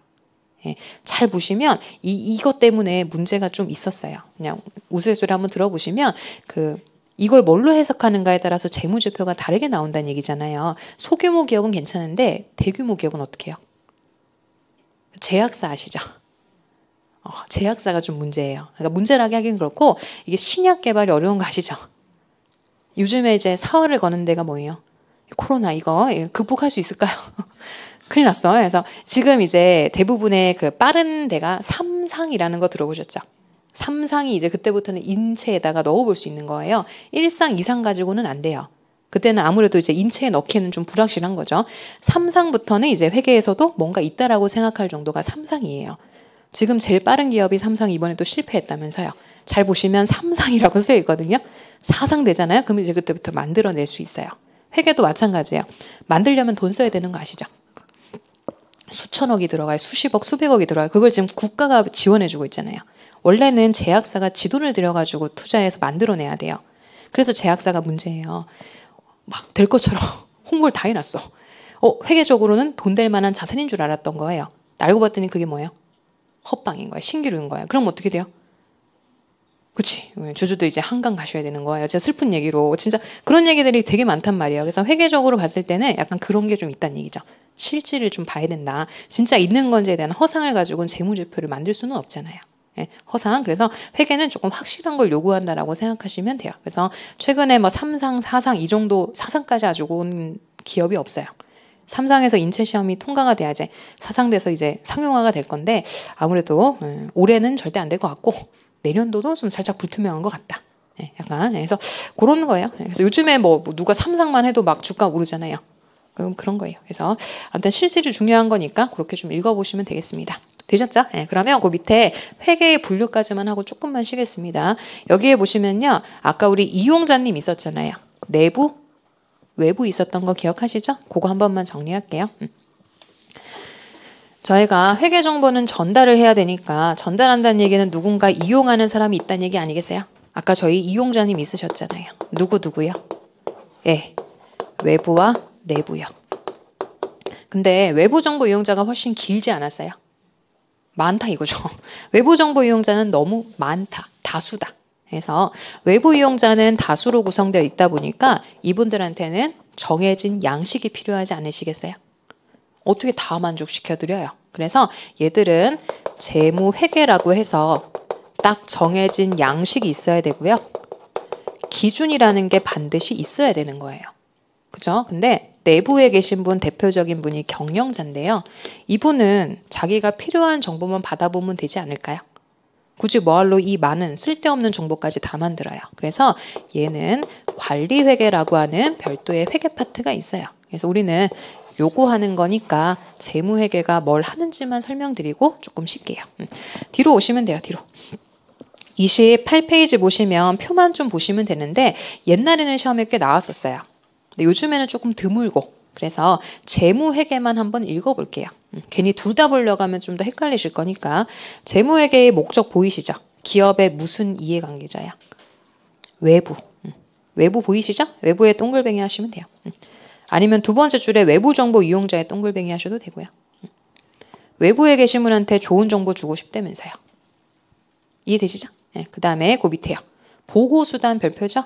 예, 잘 보시면 이 이것 때문에 문제가 좀 있었어요. 그냥 우수의소리 한번 들어보시면 그 이걸 뭘로 해석하는가에 따라서 재무제표가 다르게 나온다는 얘기잖아요. 소규모 기업은 괜찮은데 대규모 기업은 어떻게 해요? 제약사 아시죠? 어, 제약사가 좀 문제예요. 그러니까 문제라기 하긴 그렇고 이게 신약 개발이 어려운 거 아시죠? 요즘에 이제 사흘을 거는 데가 뭐예요? 코로나 이거 예, 극복할 수 있을까요? 큰일 났어. 그래서 지금 이제 대부분의 그 빠른 데가 삼상이라는 거 들어보셨죠? 삼상이 이제 그때부터는 인체에다가 넣어볼 수 있는 거예요. 일상이상 가지고는 안 돼요. 그때는 아무래도 이제 인체에 넣기에는 좀 불확실한 거죠. 삼상부터는 이제 회계에서도 뭔가 있다라고 생각할 정도가 삼상이에요 지금 제일 빠른 기업이 삼상 이번에 또 실패했다면서요. 잘 보시면 삼상이라고 쓰여 있거든요. 사상 되잖아요. 그럼 이제 그때부터 만들어낼 수 있어요. 회계도 마찬가지예요. 만들려면 돈 써야 되는 거 아시죠? 수천억이 들어가요. 수십억, 수백억이 들어가요. 그걸 지금 국가가 지원해주고 있잖아요. 원래는 제약사가 지돈을 들여가지고 투자해서 만들어내야 돼요. 그래서 제약사가 문제예요. 막 될 것처럼 홍보를 다 해놨어. 어, 회계적으로는 돈 될 만한 자산인 줄 알았던 거예요. 알고 봤더니 그게 뭐예요? 헛방인 거예요. 신기루인 거예요. 그럼 어떻게 돼요? 그치. 주주도 이제 한강 가셔야 되는 거야. 진짜 슬픈 얘기로. 진짜 그런 얘기들이 되게 많단 말이에 그래서 회계적으로 봤을 때는 약간 그런 게 좀 있다는 얘기죠. 실질을 좀 봐야 된다. 진짜 있는 건지에 대한 허상을 가지고는 재무제표를 만들 수는 없잖아요. 예, 허상. 그래서 회계는 조금 확실한 걸 요구한다라고 생각하시면 돼요. 그래서 최근에 뭐 3상, 4상 이 정도 4상까지 아주 온 기업이 없어요. 3상에서 인체 시험이 통과가 돼야 이제 4상 돼서 이제 상용화가 될 건데 아무래도 음, 올해는 절대 안 될 것 같고 내년도도 좀 살짝 불투명한 것 같다. 예, 약간 예, 그래서 그런 거예요. 예, 그래서 요즘에 뭐, 뭐 누가 삼상만 해도 막 주가 오르잖아요. 그럼 그런 거예요. 그래서 아무튼 실질이 중요한 거니까 그렇게 좀 읽어보시면 되겠습니다. 되셨죠? 네, 그러면 그 밑에 회계의 분류까지만 하고 조금만 쉬겠습니다. 여기에 보시면요. 아까 우리 이용자님 있었잖아요. 내부, 외부 있었던 거 기억하시죠? 그거 한 번만 정리할게요. 음. 저희가 회계 정보는 전달을 해야 되니까 전달한다는 얘기는 누군가 이용하는 사람이 있다는 얘기 아니겠어요? 아까 저희 이용자님 있으셨잖아요. 누구누구요? 예, 외부와 내부요. 근데 외부 정보 이용자가 훨씬 길지 않았어요? 많다 이거죠. 외부 정보 이용자는 너무 많다, 다수다. 그래서 외부 이용자는 다수로 구성되어 있다 보니까 이분들한테는 정해진 양식이 필요하지 않으시겠어요? 어떻게 다 만족시켜 드려요. 그래서 얘들은 재무 회계라고 해서 딱 정해진 양식이 있어야 되고요. 기준이라는 게 반드시 있어야 되는 거예요. 그죠? 근데 내부에 계신 분 대표적인 분이 경영자인데요. 이분은 자기가 필요한 정보만 받아보면 되지 않을까요? 굳이 뭐할로 이 많은 쓸데없는 정보까지 다 만들어요. 그래서 얘는 관리 회계라고 하는 별도의 회계 파트가 있어요. 그래서 우리는 요구하는 거니까 재무회계가 뭘 하는지만 설명드리고 조금 쉴게요. 음. 뒤로 오시면 돼요. 뒤로. 28페이지 보시면 표만 좀 보시면 되는데 옛날에는 시험에 꽤 나왔었어요. 근데 요즘에는 조금 드물고 그래서 재무회계만 한번 읽어볼게요. 음, 괜히 둘다 보려고 면좀 더 헷갈리실 거니까 재무회계의 목적 보이시죠? 기업의 무슨 이해관계자야? 외부. 음. 외부 보이시죠? 외부에 동글뱅이 하시면 돼요. 아니면 두 번째 줄에 외부 정보 이용자의 동글뱅이 하셔도 되고요. 외부에 계신 분한테 좋은 정보 주고 싶다면서요. 이해되시죠? 네, 그 다음에 그 밑에요. 보고수단 별표죠?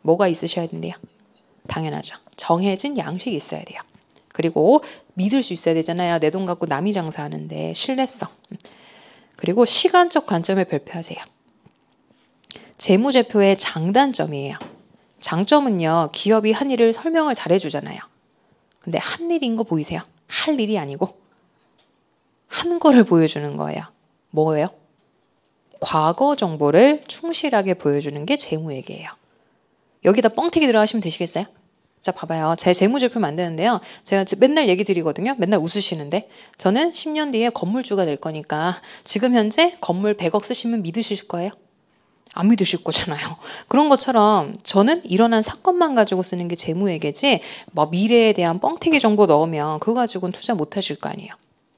뭐가 있으셔야 된대요? 당연하죠. 정해진 양식이 있어야 돼요. 그리고 믿을 수 있어야 되잖아요. 내 돈 갖고 남이 장사하는데 신뢰성. 그리고 시간적 관점을 별표하세요. 재무제표의 장단점이에요. 장점은요, 기업이 한 일을 설명을 잘 해주잖아요. 근데 한 일인 거 보이세요? 할 일이 아니고, 한 거를 보여주는 거예요. 뭐예요? 과거 정보를 충실하게 보여주는 게재무얘기예요 여기다 뻥튀기 들어가시면 되시겠어요? 자, 봐봐요. 제 재무제표 만드는데요. 제가 맨날 얘기 드리거든요. 맨날 웃으시는데. 저는 10년 뒤에 건물주가 될 거니까 지금 현재 건물 100억 쓰시면 믿으실 거예요? 안 믿으실 거잖아요. 그런 것처럼 저는 일어난 사건만 가지고 쓰는 게 재무에게지 뭐 미래에 대한 뻥튀기 정보 넣으면 그거 가지고는 투자 못 하실 거 아니에요.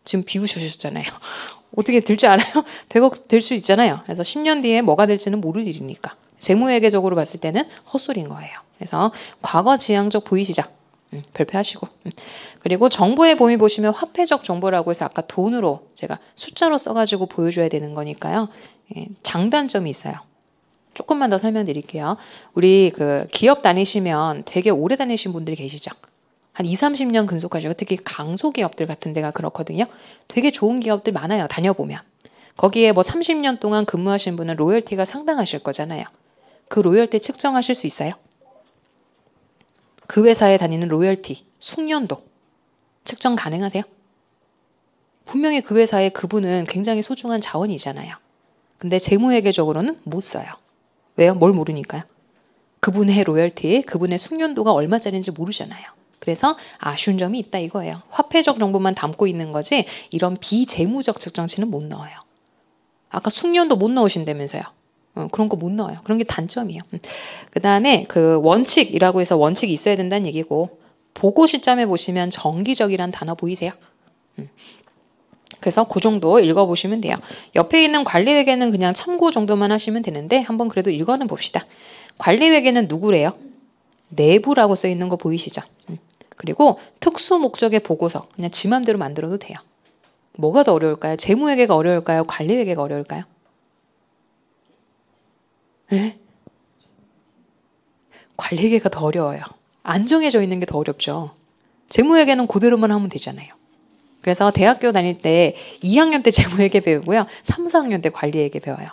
지금 비웃으셨잖아요. 어떻게 될지 알아요? 100억 될 수 있잖아요. 그래서 10년 뒤에 뭐가 될지는 모를 일이니까. 재무회계적으로 봤을 때는 헛소리인 거예요. 그래서 과거 지향적 보이 시작. 음, 별표하시고. 음. 그리고 정보의 범위 보시면 화폐적 정보라고 해서 아까 돈으로 제가 숫자로 써가지고 보여줘야 되는 거니까요. 예, 장단점이 있어요. 조금만 더 설명드릴게요. 우리 그 기업 다니시면 되게 오래 다니신 분들이 계시죠. 한 2, 30년 근속하시고 특히 강소기업들 같은 데가 그렇거든요. 되게 좋은 기업들 많아요. 다녀보면. 거기에 뭐 30년 동안 근무하신 분은 로열티가 상당하실 거잖아요. 그 로열티 측정하실 수 있어요? 그 회사에 다니는 로열티, 숙련도 측정 가능하세요? 분명히 그회사에 그분은 굉장히 소중한 자원이잖아요. 근데 재무회계적으로는 못 써요. 왜요? 뭘 모르니까요. 그분의 로열티, 그분의 숙련도가 얼마짜리인지 모르잖아요. 그래서 아쉬운 점이 있다 이거예요. 화폐적 정보만 담고 있는 거지 이런 비재무적 측정치는 못 넣어요. 아까 숙련도 못 넣으신다면서요. 어, 그런 거 못 넣어요. 그런 게 단점이에요. 음. 그 다음에 그 원칙이라고 해서 원칙이 있어야 된다는 얘기고 보고 시점에 보시면 정기적이란 단어 보이세요? 음. 그래서 그 정도 읽어보시면 돼요. 옆에 있는 관리회계는 그냥 참고 정도만 하시면 되는데 한번 그래도 읽어는 봅시다. 관리회계는 누구래요? 내부라고 써 있는 거 보이시죠? 음. 그리고 특수 목적의 보고서 그냥 지 맘대로 만들어도 돼요. 뭐가 더 어려울까요? 재무회계가 어려울까요? 관리회계가 어려울까요? 에? 관리계가 더 어려워요. 안정해져 있는 게 더 어렵죠. 재무회계는 그대로만 하면 되잖아요. 그래서 대학교 다닐 때 2학년 때 재무회계 배우고요. 3, 4학년 때 관리회계 배워요.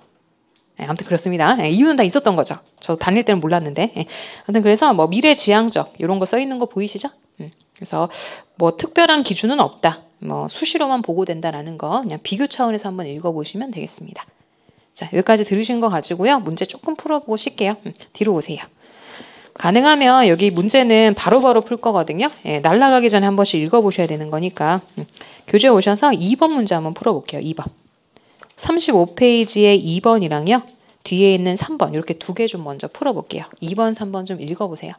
예, 아무튼 그렇습니다. 예, 이유는 다 있었던 거죠. 저 다닐 때는 몰랐는데. 예, 아무튼 그래서 뭐 미래 지향적 이런 거 써 있는 거 보이시죠? 음, 그래서 뭐 특별한 기준은 없다. 뭐 수시로만 보고된다라는 거 그냥 비교 차원에서 한번 읽어보시면 되겠습니다. 자 여기까지 들으신 거 가지고요. 문제 조금 풀어보고 쉴게요. 음, 뒤로 오세요. 가능하면 여기 문제는 바로바로 바로 풀 거거든요. 예, 날라가기 전에 한 번씩 읽어보셔야 되는 거니까. 음, 교재 오셔서 2번 문제 한번 풀어볼게요. 2번. 35페이지에 2번이랑요. 뒤에 있는 3번 이렇게 두 개 좀 먼저 풀어볼게요. 2번, 3번 좀 읽어보세요.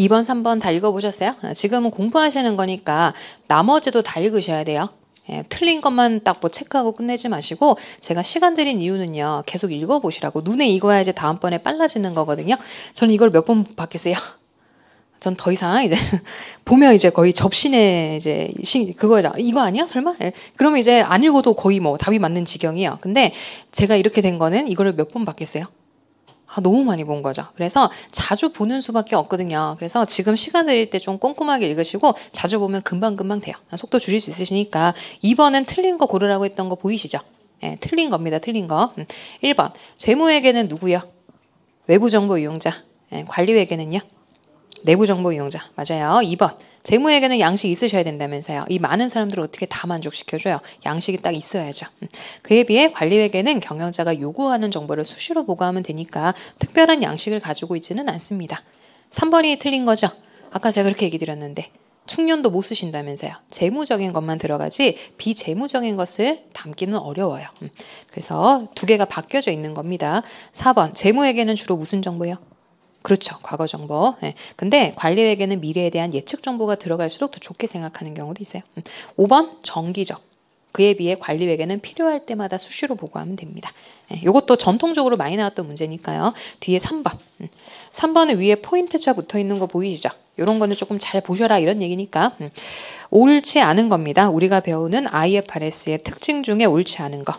2번, 3번 다 읽어보셨어요? 아, 지금은 공부하시는 거니까 나머지도 다 읽으셔야 돼요. 예, 틀린 것만 딱 뭐 체크하고 끝내지 마시고 제가 시간 드린 이유는요. 계속 읽어보시라고 눈에 익어야지 다음번에 빨라지는 거거든요. 저는 이걸 몇 번받겠어요전 더 이상 이제 보면 이제 거의 접신에 이제 그거죠. 이거 아니야? 설마? 예, 그러면 이제 안 읽어도 거의 뭐 답이 맞는 지경이에요. 근데 제가 이렇게 된 거는 이거를 몇번받겠어요 아, 너무 많이 본 거죠. 그래서 자주 보는 수밖에 없거든요. 그래서 지금 시간 드릴 때 좀 꼼꼼하게 읽으시고 자주 보면 금방금방 돼요. 아, 속도 줄일 수 있으시니까 2번은 틀린 거 고르라고 했던 거 보이시죠? 예, 틀린 겁니다. 틀린 거. 1번. 음. 재무에게는 누구요? 외부 정보 이용자. 예, 관리에게는요? 내부 정보 이용자. 맞아요. 2번. 재무에게는 양식이 있으셔야 된다면서요. 이 많은 사람들을 어떻게 다 만족시켜줘요. 양식이 딱 있어야죠. 음. 그에 비해 관리에게는 경영자가 요구하는 정보를 수시로 보고하면 되니까 특별한 양식을 가지고 있지는 않습니다. 3번이 틀린 거죠. 아까 제가 그렇게 얘기 드렸는데 충년도못 쓰신다면서요. 재무적인 것만 들어가지 비재무적인 것을 담기는 어려워요. 음. 그래서 두 개가 바뀌어져 있는 겁니다. 4번 재무에게는 주로 무슨 정보요? 그렇죠. 과거 정보. 예. 근데 관리에게는 미래에 대한 예측 정보가 들어갈수록 더 좋게 생각하는 경우도 있어요. 5번 음. 정기적. 그에 비해 관리에게는 필요할 때마다 수시로 보고하면 됩니다. 이것도 예. 전통적으로 많이 나왔던 문제니까요. 뒤에 3번. 3번은 음. 위에 포인트차 붙어 있는 거 보이시죠? 이런 거는 조금 잘 보셔라 이런 얘기니까 음. 옳지 않은 겁니다. 우리가 배우는 IFRS의 특징 중에 옳지 않은 거.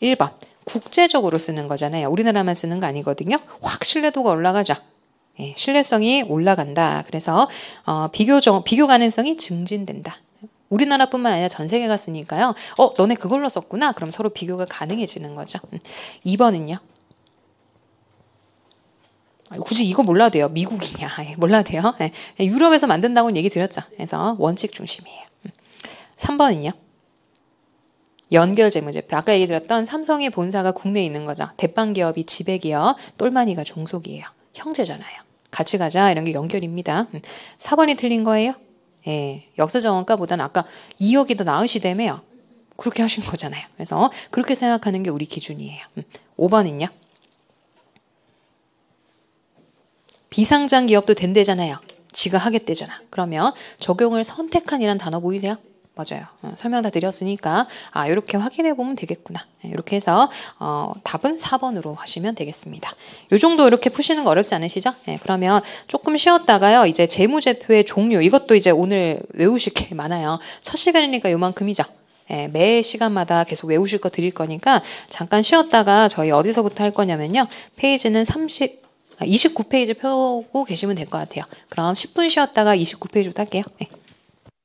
1번. 국제적으로 쓰는 거잖아요. 우리나라만 쓰는 거 아니거든요. 확 신뢰도가 올라가죠 예, 신뢰성이 올라간다. 그래서 어, 비교 정, 비교 가능성이 증진된다. 우리나라뿐만 아니라 전 세계가 쓰니까요. 어, 너네 그걸로 썼구나. 그럼 서로 비교가 가능해지는 거죠. 2번은요. 음, 아, 굳이 이거 몰라도 돼요. 미국이냐. 예, 몰라도 돼요. 예, 예, 유럽에서 만든다고는 얘기 드렸죠. 그래서 원칙 중심이에요. 3번은요. 음, 연결 재무제표. 아까 얘기 드렸던 삼성의 본사가 국내에 있는 거죠. 대빵 기업이 지배 기업, 똘마니가 종속이에요. 형제잖아요. 같이 가자 이런 게 연결입니다. 4번이 음, 틀린 거예요? 예, 역사정원가보다는 아까 2억이 더 나으시다며요. 그렇게 하신 거잖아요. 그래서 그렇게 생각하는 게 우리 기준이에요. 5번은요? 음, 비상장 기업도 된대잖아요. 지가 하겠대잖아. 그러면 적용을 선택한이란 단어 보이세요? 맞아요. 어, 설명 다 드렸으니까 아 이렇게 확인해 보면 되겠구나. 이렇게 네, 해서 어, 답은 4번으로 하시면 되겠습니다. 이 정도 이렇게 푸시는 거 어렵지 않으시죠? 네, 그러면 조금 쉬었다가요. 이제 재무제표의 종류 이것도 이제 오늘 외우실 게 많아요. 첫 시간이니까 이만큼이죠. 예, 네, 매 시간마다 계속 외우실 거 드릴 거니까 잠깐 쉬었다가 저희 어디서부터 할 거냐면요. 페이지는 30 29페이지 아, 펴고 계시면 될 것 같아요. 그럼 10분 쉬었다가 29페이지부터 할게요. 네.